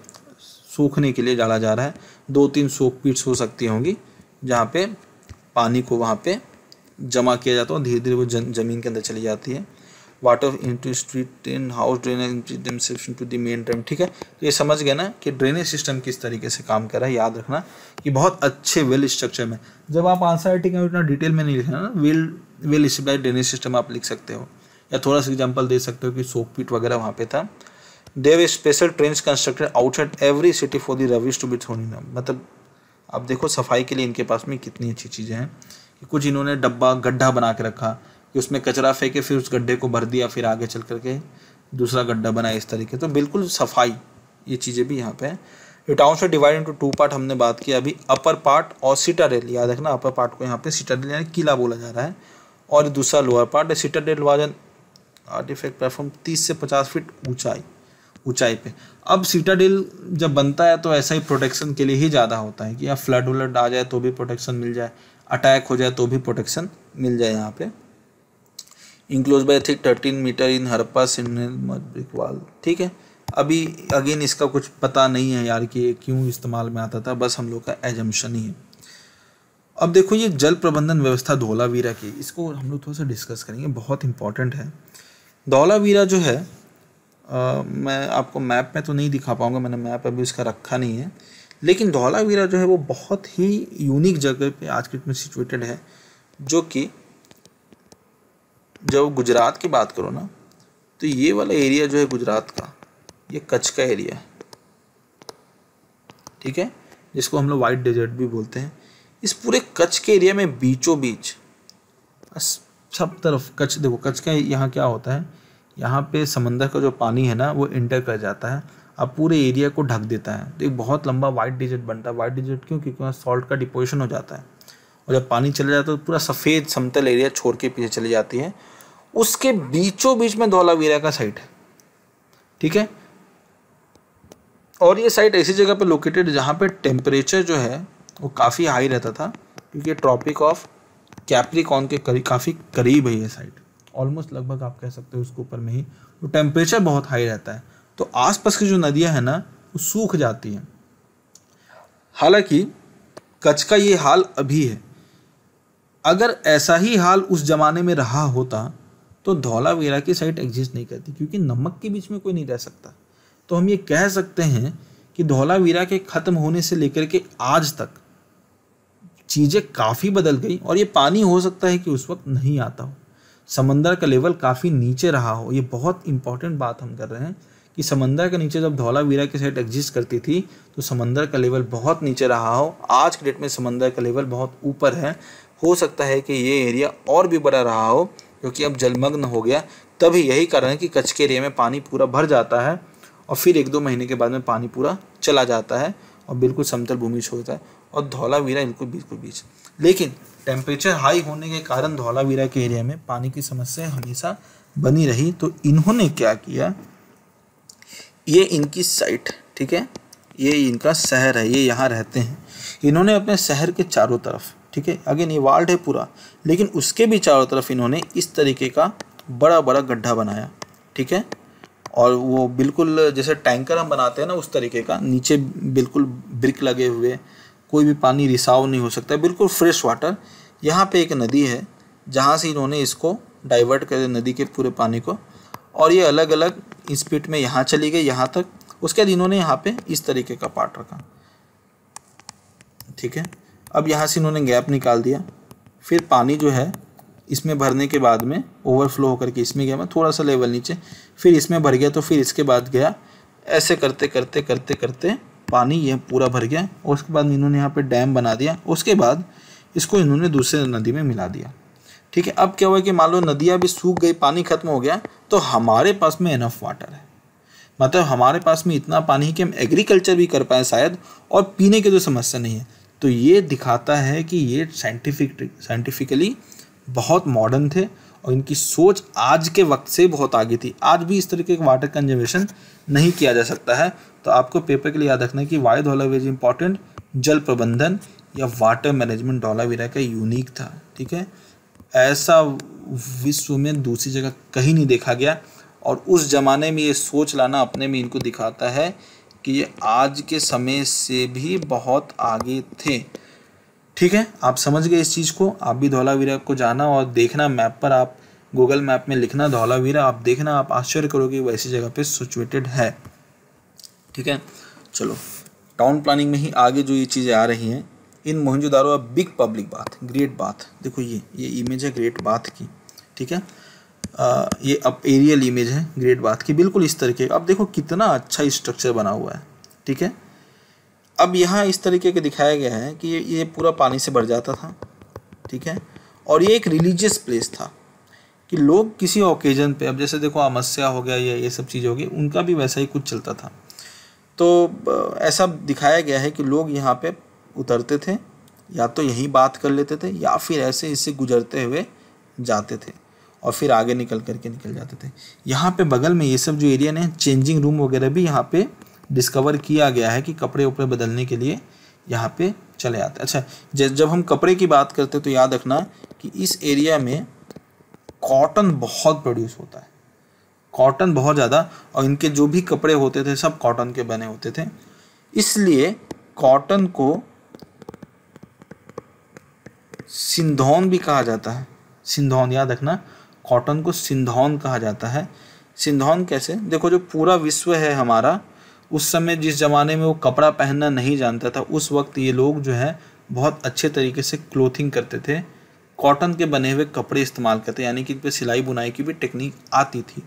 सूखने के लिए डाला जा रहा है दो तीन सोक पीट्स हो सकती होंगी जहाँ पे पानी को वहाँ पे जमा किया जाता है धीरे धीरे वो जमीन के अंदर चली जाती है water into street drain house drainage to the main drain ठीक है तो ये समझ गया ना कि ड्रेनेज सिस्टम किस तरीके से काम कर रहा है याद रखना कि बहुत अच्छे वेल स्ट्रक्चर में जब आप आंसर राइटिंग इतना डिटेल में नहीं लिखना ना well well stabilise drainage system आप लिख सकते हो या थोड़ा सा एग्जाम्पल दे सकते हो कि सोप पीट वगैरह वहाँ पे था there special train constructed outside every city for the rubbish to be thrown मतलब आप देखो सफाई के लिए इनके पास में कितनी अच्छी चीज़ें हैं कि कुछ इन्होंने डब्बा गड्ढा बना के रखा कि उसमें कचरा फेंके फिर उस गड्ढे को भर दिया फिर आगे चल करके दूसरा गड्ढा बनाया इस तरीके तो बिल्कुल सफाई ये चीज़ें भी यहाँ पे हैं ये से डिवाइड इंटू टू पार्ट हमने बात की अभी अपर पार्ट और सिटाडेल याद रखना अपर पार्ट को यहाँ पे सिटाडेल यानी किला बोला जा रहा है और दूसरा lower part citadel was on an platform तीस से पचास फीट ऊंचाई ऊंचाई पे अब सिटाडेल जब बनता है तो ऐसा ही प्रोटेक्शन के लिए ही ज़्यादा होता है कि यहाँ फ्लड व्लड आ जाए तो भी प्रोटेक्शन मिल जाए अटैक हो जाए तो भी प्रोटेक्शन मिल जाए यहाँ पे enclose by thick thirteen metre in Harappa brick wall ठीक है अभी अगेन इसका कुछ पता नहीं है यार कि क्यों इस्तेमाल में आता था बस हम लोग का एजम्पन ही है अब देखो ये जल प्रबंधन व्यवस्था धोलावीरा की इसको हम लोग थोड़ा सा डिस्कस करेंगे बहुत इंपॉर्टेंट है धोलावीरा जो है आ, मैं आपको मैप में तो नहीं दिखा पाऊँगा मैंने मैप अभी उसका रखा नहीं है लेकिन धोलावीरा जो है वो बहुत ही यूनिक जगह पे आज के में सिचुएटेड है जो कि जब गुजरात की बात करो ना तो ये वाला एरिया जो है गुजरात का ये कच्छ का एरिया है ठीक है जिसको हम लोग वाइट डेजर्ट भी बोलते हैं इस पूरे कच्छ के एरिया में बीचों बीच सब तरफ कच्छ देखो कच्छ का यहाँ क्या होता है यहाँ पे समंदर का जो पानी है ना वो इंटर कर जाता है अब पूरे एरिया को ढक देता है तो एक बहुत लंबा वाइट डिजिट बनता है वाइट डिजिट क्यों क्योंकि वहाँ सॉल्ट का डिपोजिशन हो जाता है और जब पानी चले जाता है तो पूरा सफ़ेद समतल एरिया छोड़ के पीछे चली जाती है उसके बीचों बीच में धौलावीरा का साइट है ठीक है और ये साइट ऐसी जगह पे लोकेटेड जहाँ पे टेम्परेचर जो है वो काफ़ी हाई रहता था क्योंकि ट्रॉपिक ऑफ कैप्रिकॉन के करीब काफ़ी करीब है ये साइट ऑलमोस्ट लगभग आप कह सकते हो उसके ऊपर में ही तो टेम्परेचर बहुत हाई रहता है तो आसपास की जो नदियाँ हैं ना वो सूख जाती हैं हालांकि कच्छ का ये हाल अभी है अगर ऐसा ही हाल उस ज़माने में रहा होता तो धौलावीरा की साइट एग्जिस्ट नहीं करती क्योंकि नमक के बीच में कोई नहीं रह सकता तो हम ये कह सकते हैं कि धौलावीरा के ख़त्म होने से लेकर के आज तक चीज़ें काफ़ी बदल गई और ये पानी हो सकता है कि उस वक्त नहीं आता हो समंदर का लेवल काफ़ी नीचे रहा हो ये बहुत इंपॉर्टेंट बात हम कर रहे हैं कि समंदर के नीचे जब धौलावीरा की साइड एग्जिस्ट करती थी तो समंदर का लेवल बहुत नीचे रहा हो आज के डेट में समंदर का लेवल बहुत ऊपर है हो सकता है कि ये एरिया और भी बड़ा रहा हो क्योंकि अब जलमग्न हो गया तभी यही कारण है कि कच्छ के एरिया में पानी पूरा भर जाता है और फिर एक दो महीने के बाद में पानी पूरा चला जाता है और बिल्कुल समतल भूमि छोड़ता है और धौलावीरा बिल्कुल बिल्कुल बीच लेकिन टेम्परेचर हाई होने के कारण धौलावीरा के एरिया में पानी की समस्या हमेशा बनी रही तो इन्होंने क्या किया ये इनकी साइट ठीक है ये इनका शहर है ये यहाँ रहते हैं इन्होंने अपने शहर के चारों तरफ ठीक है अगेन ये वाल्ट है पूरा लेकिन उसके भी चारों तरफ इन्होंने इस तरीके का बड़ा बड़ा गड्ढा बनाया ठीक है और वो बिल्कुल जैसे टैंकर हम बनाते हैं ना उस तरीके का नीचे बिल्कुल ब्रिक लगे हुए कोई भी पानी रिसाव नहीं हो सकता बिल्कुल फ्रेश वाटर यहाँ पे एक नदी है जहाँ से इन्होंने इसको डाइवर्ट कर नदी के पूरे पानी को और ये अलग अलग स्पीड में यहाँ चली गई यहाँ तक उसके बाद इन्होंने यहाँ पे इस तरीके का पार्ट रखा ठीक है अब यहाँ से इन्होंने गैप निकाल दिया फिर पानी जो है इसमें भरने के बाद में ओवरफ्लो होकर के इसमें गया मैं थोड़ा सा लेवल नीचे फिर इसमें भर गया तो फिर इसके बाद गया ऐसे करते करते करते करते पानी ये पूरा भर गया और उसके बाद इन्होंने यहाँ पे डैम बना दिया उसके बाद इसको इन्होंने दूसरे नदी में मिला दिया ठीक है अब क्या हुआ कि मान लो नदियाँ भी सूख गई पानी ख़त्म हो गया तो हमारे पास में इनफ वाटर है मतलब हमारे पास में इतना पानी है कि हम एग्रीकल्चर भी कर पाएँ शायद और पीने की तो समस्या नहीं है तो ये दिखाता है कि ये साइंटिफिक साइंटिफिकली बहुत मॉडर्न थे और इनकी सोच आज के वक्त से बहुत आगे थी आज भी इस तरीके का वाटर कंजर्वेशन नहीं किया जा सकता है तो आपको पेपर के लिए याद रखना है कि वाई धोलावी इज इम्पॉर्टेंट जल प्रबंधन या वाटर मैनेजमेंट धोलावीरा का यूनिक था ठीक है ऐसा विश्व में दूसरी जगह कहीं नहीं देखा गया और उस ज़माने में ये सोच लाना अपने में इनको दिखाता है कि ये आज के समय से भी बहुत आगे थे ठीक है आप समझ गए इस चीज़ को आप भी धौलावीरा को जाना और देखना मैप पर आप गूगल मैप में लिखना धौलावीरा आप देखना आप आश्चर्य करोगे वो ऐसी जगह पे सिचुएटेड है ठीक है चलो टाउन प्लानिंग में ही आगे जो ये चीज़ें आ रही हैं इन मोहनजोदारो अब बिग पब्लिक बात ग्रेट बात देखो ये ये इमेज है ग्रेट बात की ठीक है ये अब एरियल इमेज है ग्रेट बाथ की बिल्कुल इस तरीके का अब देखो कितना अच्छा स्ट्रक्चर बना हुआ है ठीक है अब यहाँ इस तरीके के दिखाया गया है कि ये ये पूरा पानी से भर जाता था ठीक है और ये एक रिलीजियस प्लेस था कि लोग किसी ओकेजन पे अब जैसे देखो अमस्या हो गया या ये सब चीज़ हो गई उनका भी वैसा ही कुछ चलता था तो ऐसा दिखाया गया है कि लोग यहाँ पे उतरते थे या तो यहीं बात कर लेते थे या फिर ऐसे इससे गुजरते हुए जाते थे और फिर आगे निकल करके निकल जाते थे यहाँ पे बगल में ये सब जो एरिया ने चेंजिंग रूम वगैरह भी यहाँ पे डिस्कवर किया गया है कि कपड़े उपड़े बदलने के लिए यहाँ पे चले आते अच्छा जब हम कपड़े की बात करते हैं तो याद रखना कि इस एरिया में कॉटन बहुत प्रोड्यूस होता है कॉटन बहुत ज़्यादा और इनके जो भी कपड़े होते थे सब कॉटन के बने होते थे इसलिए कॉटन को सिंधौन भी कहा जाता है सिंधौन याद रखना कॉटन को सिंधौन कहा जाता है सिंधौन कैसे देखो जो पूरा विश्व है हमारा उस समय जिस ज़माने में वो कपड़ा पहनना नहीं जानता था उस वक्त ये लोग जो है बहुत अच्छे तरीके से क्लोथिंग करते थे कॉटन के बने हुए कपड़े इस्तेमाल करते यानी कि इन पर सिलाई बुनाई की भी टेक्निक आती थी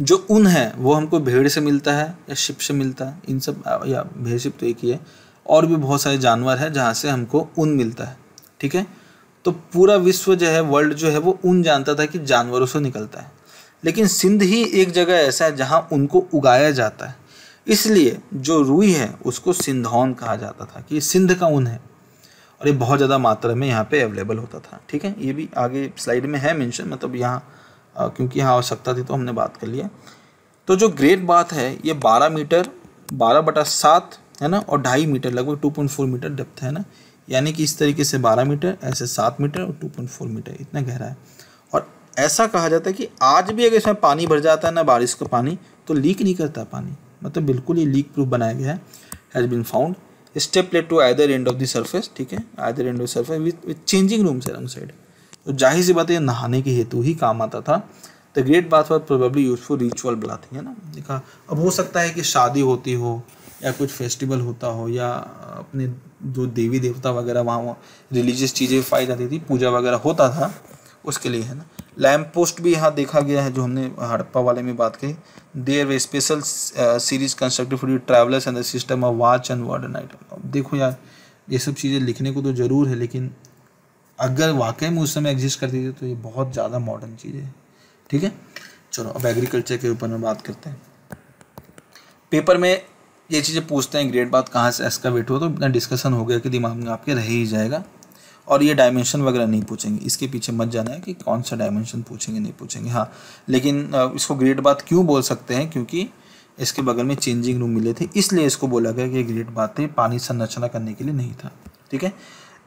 जो ऊन है वो हमको भेड़ से मिलता है या शिप से मिलता है इन सब या भेड़ शिप तो एक ही है और भी बहुत सारे जानवर हैं जहाँ से हमको ऊन मिलता है ठीक है तो पूरा विश्व जो है वर्ल्ड जो है वो ऊन जानता था कि जानवरों से निकलता है लेकिन सिंध ही एक जगह ऐसा है जहाँ उनको उगाया जाता है इसलिए जो रूई है उसको सिंधौन कहा जाता था कि सिंध का ऊन है और ये बहुत ज़्यादा मात्रा में यहाँ पे अवेलेबल होता था ठीक है ये भी आगे स्लाइड में है मेंशन मतलब यहाँ क्योंकि यहाँ आवश्यकता थी तो हमने बात कर लिया तो जो ग्रेट बात है ये बारह मीटर बारह बटा सात है ना और ढाई मीटर लगभग two point four metre depth है ना यानी कि इस तरीके से 12 मीटर ऐसे 7 मीटर और 2.4 मीटर इतना गहरा है और ऐसा कहा जाता है कि आज भी अगर इसमें पानी भर जाता है ना बारिश का पानी तो लीक नहीं करता पानी मतलब बिल्कुल ही लीक प्रूफ बनाया गया है has been found step led to other end of the surface ठीक है other end of surface with with changing से रंग साइड तो जाहिर सी बात है नहाने के हेतु ही काम आता था the great bath for probably useful ritual बुलाते है ना देखा अब हो सकता है कि शादी होती हो या कुछ फेस्टिवल होता हो या अपने जो देवी देवता वगैरह वहाँ रिलीजियस चीज़ें पाई जाती थी पूजा वगैरह होता था उसके लिए है ना लैम्प पोस्ट भी यहाँ देखा गया है जो हमने हड़प्पा वाले में बात कही there were special series constructive for you travellers and the system of watch and ward item देखो यार ये सब चीज़ें लिखने को तो ज़रूर है लेकिन अगर वाकई में उस समय एग्जिस्ट करती थी तो ये बहुत ज़्यादा मॉडर्न चीज़ है ठीक है चलो अब एग्रीकल्चर के ऊपर में बात करते हैं पेपर में ये चीज़ें पूछते हैं ग्रेट बात कहाँ से एक्सकावेट हो तो इतना डिस्कशन हो गया कि दिमाग में आपके रह ही जाएगा और ये डायमेंशन वगैरह नहीं पूछेंगे इसके पीछे मत जाना है कि कौन सा डायमेंशन पूछेंगे नहीं पूछेंगे हाँ लेकिन इसको ग्रेट बात क्यों बोल सकते हैं क्योंकि इसके बगल में चेंजिंग रूम मिले थे इसलिए इसको बोला गया कि ग्रेट बात थी पानी संरचना करने के लिए नहीं था ठीक है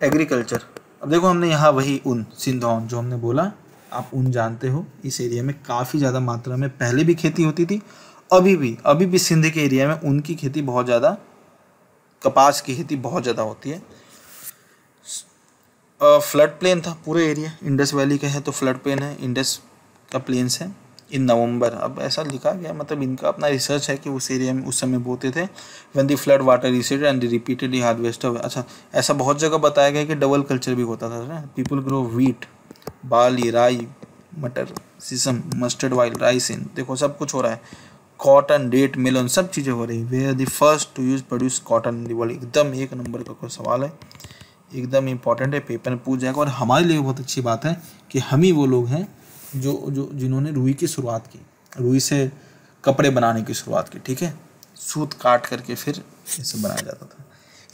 एग्रीकल्चर अब देखो हमने यहाँ वही उन सिंधौन जो हमने बोला आप उन जानते हो इस एरिया में काफ़ी ज़्यादा मात्रा में पहले भी खेती होती थी अभी भी अभी भी सिंध के एरिया में उनकी खेती बहुत ज़्यादा कपास की खेती बहुत ज़्यादा होती है फ्लड प्लेन था पूरे एरिया इंडस वैली का है तो फ्लड प्लेन है इंडस का प्लेन्स है इन नवंबर अब ऐसा लिखा गया मतलब इनका अपना रिसर्च है कि उस एरिया में उस समय बोते थे when the flood water receded and repeatedly harvest अच्छा ऐसा बहुत जगह बताया गया कि डबल कल्चर भी होता था ना people grow wheat barley rye मटर sesame mustard while rice in देखो सब कुछ हो रहा है कॉटन डेट मिल उन सब चीज़ें हो रही were are the first to use produce cotton in world एकदम एक नंबर का कोई सवाल है एकदम इंपॉर्टेंट है पेपर में पूछ जाएगा और हमारे लिए बहुत अच्छी बात है कि हम ही वो लोग हैं जो जो जिन्होंने रुई की शुरुआत की रुई से कपड़े बनाने की शुरुआत की ठीक है सूत काट करके फिर इसे बनाया जाता था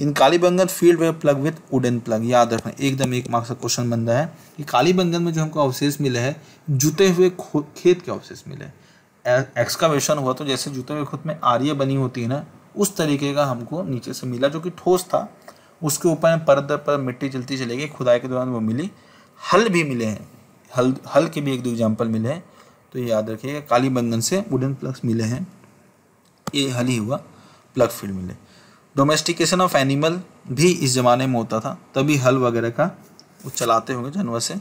in Kalibangan field were plough with wooden plough याद रखना एकदम एक मार्क्स का क्वेश्चन रहा है कि कालीबंगन में जो हमको अवशेष मिले हैं जुते हुए खेत के अवशेष मिले हैं एक्सकावेशन हुआ तो जैसे जूते में खुद में आर्य बनी होती है ना उस तरीके का हमको नीचे से मिला जो कि ठोस था उसके ऊपर परत पर मिट्टी चलती चली गई खुदाई के दौरान वो मिली हल भी मिले हैं हल हल के भी एक दो एग्जाम्पल मिले हैं तो ये याद रखिएगा काली बंधन से वुडन प्लग्स मिले हैं ये हल ही हुआ प्लग फील्ड मिले डोमेस्टिकेशन ऑफ एनिमल भी इस ज़माने में होता था तभी हल वगैरह का वो चलाते होंगे जानवर से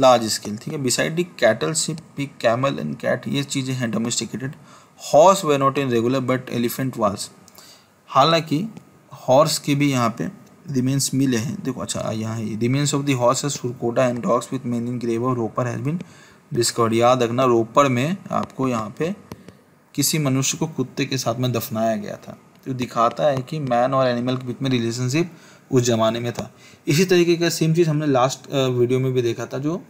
लार्ज स्केल ठीक है beside the cattle sheep pig camel and cat ये चीज़ें हैं domesticated horse were not in regular but elephant was हालांकि हॉर्स के भी यहाँ पे रिमेन्स मिले हैं देखो अच्छा यहाँ है remains of the horse Surkotada and dogs with men in grave Ropar has been discovered याद रखना रोपर में आपको यहाँ पे किसी मनुष्य को कुत्ते के साथ में दफनाया गया था तो दिखाता है कि मैन और एनिमल के बीच में रिलेशनशिप उस ज़माने में था इसी तरीके का सेम चीज़ हमने लास्ट वीडियो में भी देखा था जो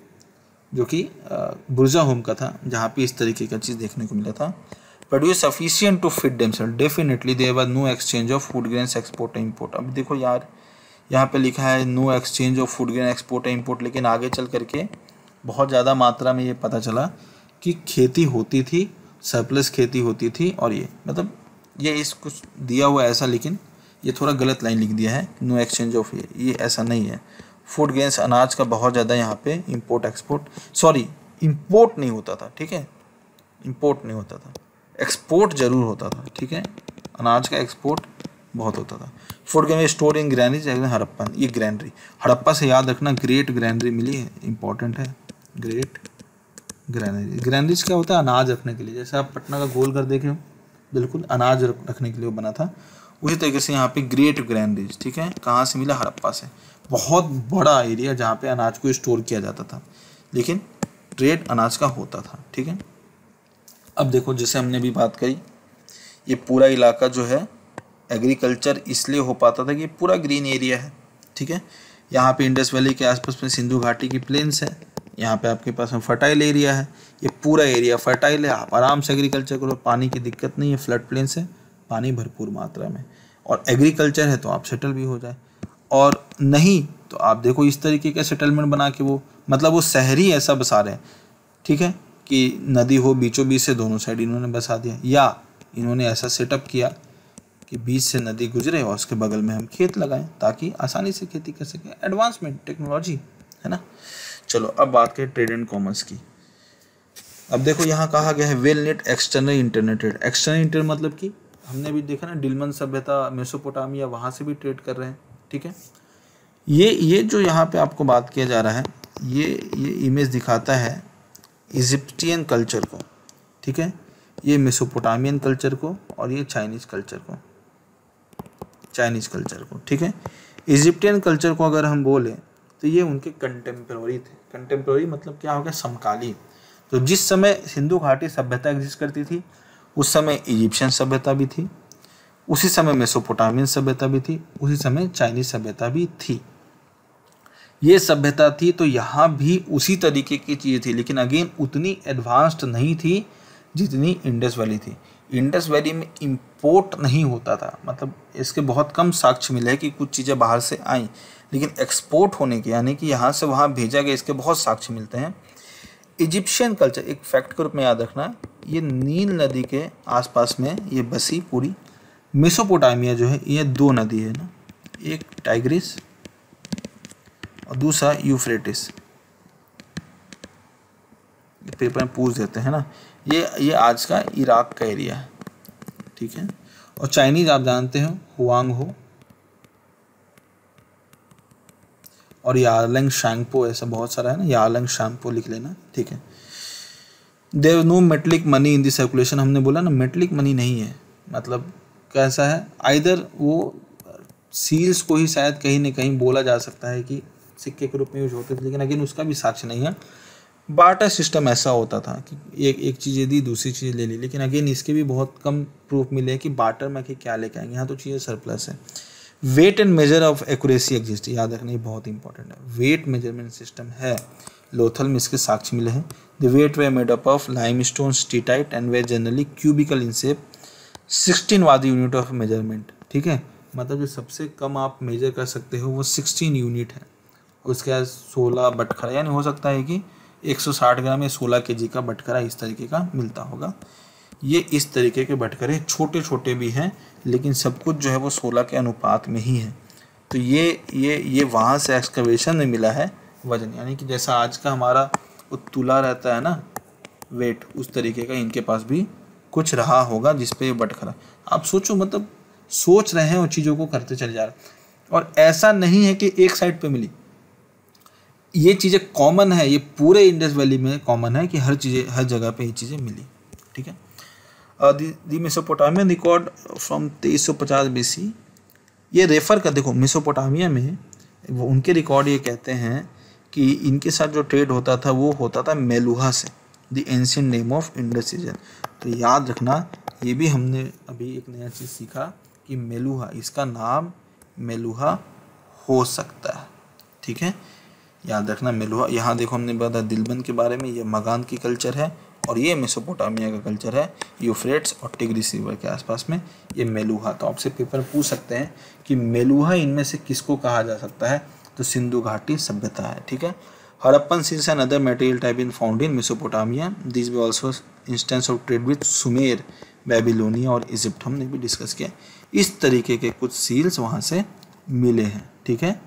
जो कि बुर्जा होम का था जहाँ पे इस तरीके का चीज़ देखने को मिला था produce sufficient to feed sir definitely there were no exchange of food grain export import अब देखो यार यहाँ पे लिखा है no exchange of food grain export import लेकिन आगे चल करके बहुत ज़्यादा मात्रा में ये पता चला कि खेती होती थी सरप्लस खेती होती थी और ये मतलब ये इस कुछ दिया हुआ ऐसा लेकिन ये थोड़ा गलत लाइन लिख दिया है नो एक्सचेंज ऑफ ये ये ऐसा नहीं है फूड गेंस अनाज का बहुत ज़्यादा यहाँ पे इम्पोर्ट एक्सपोर्ट सॉरी इम्पोर्ट नहीं होता था ठीक है इम्पोर्ट नहीं होता था एक्सपोर्ट ज़रूर होता था ठीक है अनाज का एक्सपोर्ट बहुत होता था food grain stored in granaries Harappan ये ग्रैनरी हड़प्पा से याद रखना ग्रेट ग्रैंडरी मिली है इंपॉर्टेंट है ग्रेट ग्रैनरी ग्रैनरीज क्या होता है अनाज रखने के लिए जैसे आप पटना का गोलघर देखे हो बिल्कुल अनाज रखने के लिए बना था उसी तरीके से यहाँ पे ग्रेट ग्रैंड रिज ठीक है कहाँ से मिला हड़प्पा से बहुत बड़ा एरिया जहाँ पे अनाज को स्टोर किया जाता था लेकिन ट्रेड अनाज का होता था ठीक है अब देखो जैसे हमने भी बात करी ये पूरा इलाका जो है एग्रीकल्चर इसलिए हो पाता था कि पूरा ग्रीन एरिया है ठीक है यहाँ पे इंडस वैली के आसपास में सिंधु घाटी की प्लेन्स है यहाँ पे आपके पास में फर्टाइल एरिया है ये पूरा एरिया फर्टाइल है आप आराम से एग्रीकल्चर करो पानी की दिक्कत नहीं है फ्लड प्लेन्स है पानी भरपूर मात्रा में और एग्रीकल्चर है तो आप सेटल भी हो जाए और नहीं तो आप देखो इस तरीके का सेटलमेंट बना के वो मतलब वो शहरी ऐसा बसा रहे हैं ठीक है कि नदी हो बीचों बीच से दोनों साइड इन्होंने बसा दिया या इन्होंने ऐसा सेटअप किया कि बीच से नदी गुजरे और उसके बगल में हम खेत लगाएं ताकि आसानी से खेती कर सकें एडवांसमेंट टेक्नोलॉजी है ना चलो अब बात करें ट्रेड एंड कॉमर्स की अब देखो यहाँ कहा गया है well net external internetted external inter मतलब कि हमने भी देखा ना डिलमन सभ्यता मेसोपोटामिया वहाँ से भी ट्रेड कर रहे हैं ठीक है ये ये जो यहाँ पे आपको बात किया जा रहा है ये ये इमेज दिखाता है इजिप्टियन कल्चर को ठीक है ये मेसोपोटामियन कल्चर को और ये चाइनीज़ कल्चर को चाइनीज़ कल्चर को ठीक है इजिप्टियन कल्चर को अगर हम बोलें तो ये उनके कंटेम्प्रोरी थे कंटेम्प्रोरी मतलब क्या हो गया समकालीन तो जिस समय सिंधु घाटी सभ्यता एग्जिस्ट करती थी उस समय इजिप्शियन सभ्यता भी थी उसी समय मेसोपोटामियन सभ्यता भी थी उसी समय चाइनीज सभ्यता भी थी ये सभ्यता थी तो यहाँ भी उसी तरीके की चीज़ थी लेकिन अगेन उतनी एडवांस्ड नहीं थी जितनी इंडस वैली थी इंडस वैली में इम्पोर्ट नहीं होता था मतलब इसके बहुत कम साक्ष्य मिले कि कुछ चीज़ें बाहर से आई लेकिन एक्सपोर्ट होने के यानी कि यहाँ से वहाँ भेजा गया इसके बहुत साक्ष्य मिलते हैं इजिप्शियन कल्चर एक फैक्ट के रूप में याद रखना ये नील नदी के आसपास में ये बसी पूरी मिसोपोटामिया जो है ये दो नदी है ना एक टाइग्रिस और दूसरा यूफ्रेटिस पेपर में पूछ देते हैं ना ये ये आज का इराक का एरिया है ठीक है और चाइनीज़ आप जानते हो हुआंग हो और यालंग शैंगपो ऐसा बहुत सारा है ना यालंग शैम्पो लिख लेना ठीक है there no metallic money in the circulation हमने बोला ना मेटलिक मनी नहीं है मतलब कैसा है आइधर वो सील्स को ही शायद कहीं ना कहीं बोला जा सकता है कि सिक्के के रूप में यूज होते थे लेकिन अगेन उसका भी साक्ष्य नहीं है बाटा सिस्टम ऐसा होता था कि एक एक चीज़ दी दूसरी चीज़ ले ली लेकिन अगेन इसके भी बहुत कम प्रूफ मिले कि बाटर में कि क्या लेके आएंगे यहाँ तो चीज़ें सरप्लस है weight and measure of accuracy exist याद रखना ये बहुत इंपॉर्टेंट है वेट मेजरमेंट सिस्टम है लोथल में इसके साक्ष्य मिले हैं the weight were made up of limestone steatite and were generally cubical in shape sixteen वादी यूनिट ऑफ मेजरमेंट ठीक है मतलब जो सबसे कम आप मेजर कर सकते हो वो सिक्सटीन यूनिट है उसके बाद सोलह बटखरा यानी हो सकता है कि एक सौ साठ ग्राम या सोलह के जी का बटखरा इस तरीके का मिलता होगा ये इस तरीके के बटकरे छोटे छोटे भी हैं लेकिन सब कुछ जो है वो सोलह के अनुपात में ही है तो ये ये ये वहाँ से एक्सकवेशन में मिला है वजन यानी कि जैसा आज का हमारा तुला रहता है ना वेट उस तरीके का इनके पास भी कुछ रहा होगा जिस पर ये बटखरा आप सोचो मतलब सोच रहे हैं उन चीज़ों को करते चले जा रहे और ऐसा नहीं है कि एक साइड पे मिली ये चीज़ें कॉमन है ये पूरे इंडस वैली में कॉमन है कि हर चीज़ें हर जगह पे ये चीज़ें मिली ठीक है रिकॉर्ड the तेईस सौ पचास बी सी ये रेफ़र कर देखो मेसोपोटामिया में वो उनके रिकॉर्ड ये कहते हैं कि इनके साथ जो ट्रेड होता था वो होता था मेलुहा से the ancient name of Indus region तो याद रखना ये भी हमने अभी एक नया चीज़ सीखा कि मेलुहा इसका नाम मेलुहा हो सकता है ठीक है याद रखना मेलुहा यहाँ देखो हमने बताया दिलबंद के बारे में ये मगान की कल्चर है और ये मेसोपोटामिया का कल्चर है यूफ्रेट्स और टिग्रिस रिवर के आसपास में ये मेलुहा तो आपसे पेपर पूछ सकते हैं कि मेलुहा इनमें से किसको कहा जा सकता है तो सिंधु घाटी सभ्यता है ठीक है Harappan seals and other material type in found in Mesopotamia this were also instance of trade with Sumer Babylonia और इजिप्ट हमने भी डिस्कस किया इस तरीके के कुछ सील्स वहाँ से मिले हैं ठीक है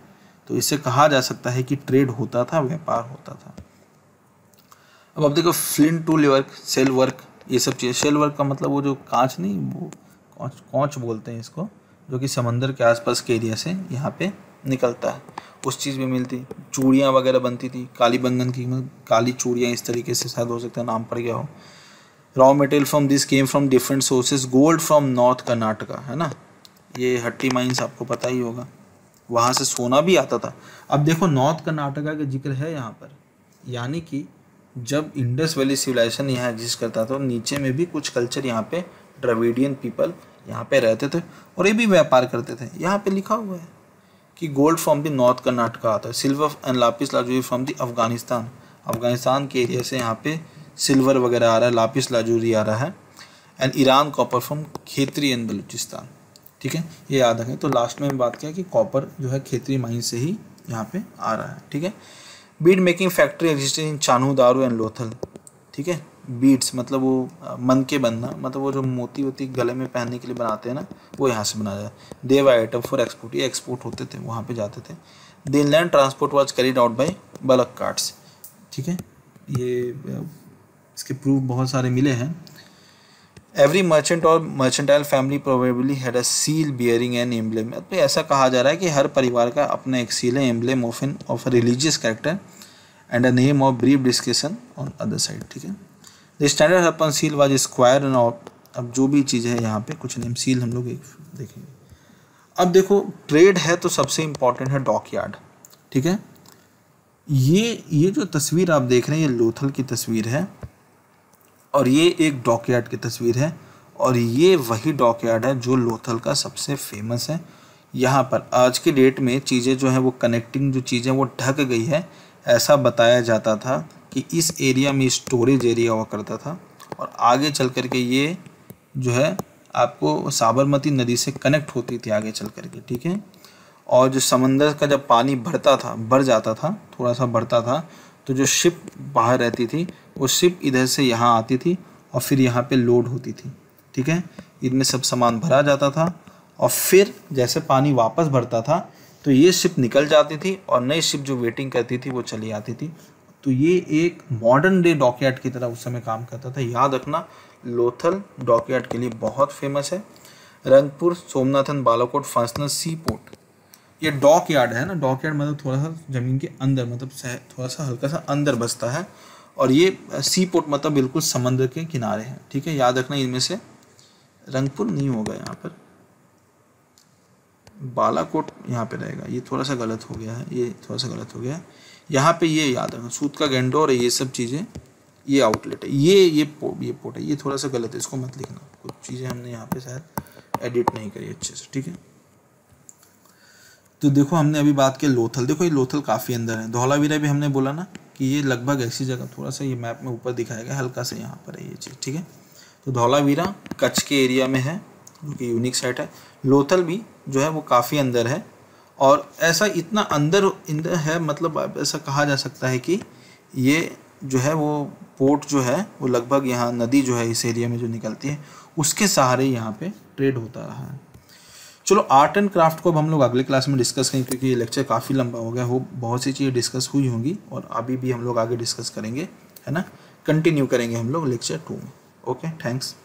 तो इससे कहा जा सकता है कि ट्रेड होता था व्यापार होता था अब आप देखो flint tool work shell work ये सब चीज़ सेल वर्क का मतलब वो जो कांच नहीं वो कौच कांच बोलते हैं इसको जो कि समंदर के आसपास के एरिया से यहाँ पे निकलता है उस चीज़ में मिलती चूड़ियाँ वगैरह बनती थी काली बंधन की मतलब काली चूड़ियाँ इस तरीके से शायद हो सकता है नाम पड़ गया हो raw material from this came from different sources gold from north Karnataka है ना ये हट्टी माइंस आपको पता ही होगा वहाँ से सोना भी आता था अब देखो नॉर्थ कर्नाटका का जिक्र है यहाँ पर यानी कि जब इंडस वैली सिविलाइजेशन यहाँ एग्जिस्ट करता था तो नीचे में भी कुछ कल्चर यहाँ पे ड्रविडियन पीपल यहाँ पे रहते थे और ये भी व्यापार करते थे यहाँ पे लिखा हुआ है कि gold from the north Karnataka आता है silver and lapis lazuli from the Afghanistan Afghanistan के एरिया से यहाँ पे सिल्वर वगैरह आ रहा है लापिस लाजूरी आ रहा है and Iran copper from Khetri and Balochistan ठीक है ये याद रखें तो लास्ट में बात किया कि कॉपर जो है खेतरी माइन से ही यहाँ पे आ रहा है ठीक है bead making factory existing in Chanhudaro and Lothal ठीक है बीड्स मतलब वो मन के बनना मतलब वो जो मोती वोती गले में पहनने के लिए बनाते हैं ना वो यहाँ से बनाया जाए देव आइटम फॉर एक्सपोर्ट ये एक्सपोर्ट होते थे वहाँ पे जाते थे दिन land transport was carried out by bullock carts ठीक है ये इसके प्रूफ बहुत सारे मिले हैं एवरी मर्चेंट और mercantile family probably had a seal bearing an emblem तो ऐसा कहा जा रहा है कि हर परिवार का अपना एक सील है emblem of an of a religious character and a name of brief discussion on other side ठीक है the standard Harappan seal was square and of अब जो भी चीज़ है यहाँ पे कुछ नेम सील हम लोग देखेंगे अब देखो ट्रेड है तो सबसे इम्पॉर्टेंट है डॉक यार्ड ठीक है ये ये जो तस्वीर आप देख रहे हैं ये लोथल की तस्वीर है और ये एक डॉकयार्ड की तस्वीर है और ये वही डॉकयार्ड है जो लोथल का सबसे फेमस है यहाँ पर आज के डेट में चीज़ें जो हैं वो कनेक्टिंग जो चीज़ें वो ढक गई है ऐसा बताया जाता था कि इस एरिया में स्टोरेज एरिया हुआ करता था और आगे चल कर के ये जो है आपको साबरमती नदी से कनेक्ट होती थी आगे चल कर के ठीक है और जो समंदर का जब पानी भरता था बढ़ जाता था थोड़ा सा बढ़ता था तो जो शिप बाहर रहती थी वो शिप इधर से यहाँ आती थी और फिर यहाँ पे लोड होती थी ठीक है इनमें सब सामान भरा जाता था और फिर जैसे पानी वापस भरता था तो ये शिप निकल जाती थी और नई शिप जो वेटिंग करती थी वो चली आती थी तो ये एक मॉडर्न डे डॉकयार्ड की तरह उस समय काम करता था याद रखना लोथल डॉकयार्ड के लिए बहुत फेमस है रंगपुर सोमनाथन बालाकोट फंसनल सी पोर्ट ये डॉक यार्ड है ना डॉक यार्ड मतलब थोड़ा सा ज़मीन के अंदर मतलब थोड़ा सा हल्का सा अंदर बसता है और ये सी पोर्ट मतलब बिल्कुल समंदर के किनारे हैं ठीक है याद रखना इनमें से रंगपुर नहीं होगा यहाँ पर बालाकोट यहाँ पे रहेगा ये थोड़ा सा गलत हो गया है ये थोड़ा सा गलत हो गया है यहाँ पे ये याद रखना सूत का गेंडो और ये सब चीज़ें ये आउटलेट है ये ये पो, ये पोर्ट है ये थोड़ा सा गलत है इसको मत लिखना कुछ चीज़ें हमने यहाँ पे शायद एडिट नहीं करी अच्छे से ठीक है तो देखो हमने अभी बात किया लोथल देखो ये लोथल काफ़ी अंदर है धौलावीरा भी हमने बोला ना कि ये लगभग ऐसी जगह थोड़ा सा ये मैप में ऊपर दिखाया गया हल्का सा यहाँ पर है ये चीज़ ठीक है तो धौलावीरा कच्छ के एरिया में है जो कि यूनिक साइट है लोथल भी जो है वो काफ़ी अंदर है और ऐसा इतना अंदर इंदर है मतलब ऐसा कहा जा सकता है कि ये जो है वो पोर्ट जो है वो लगभग यहाँ नदी जो है इस एरिया में जो निकलती है उसके सहारे यहाँ पे ट्रेड होता रहा है चलो आर्ट एंड क्राफ्ट को अब हम लोग अगले क्लास में डिस्कस करेंगे क्योंकि ये लेक्चर काफ़ी लंबा हो गया हो बहुत सी चीज़ें डिस्कस हुई होंगी और अभी भी हम लोग आगे डिस्कस करेंगे है ना कंटिन्यू करेंगे हम लोग लेक्चर टू में ओके थैंक्स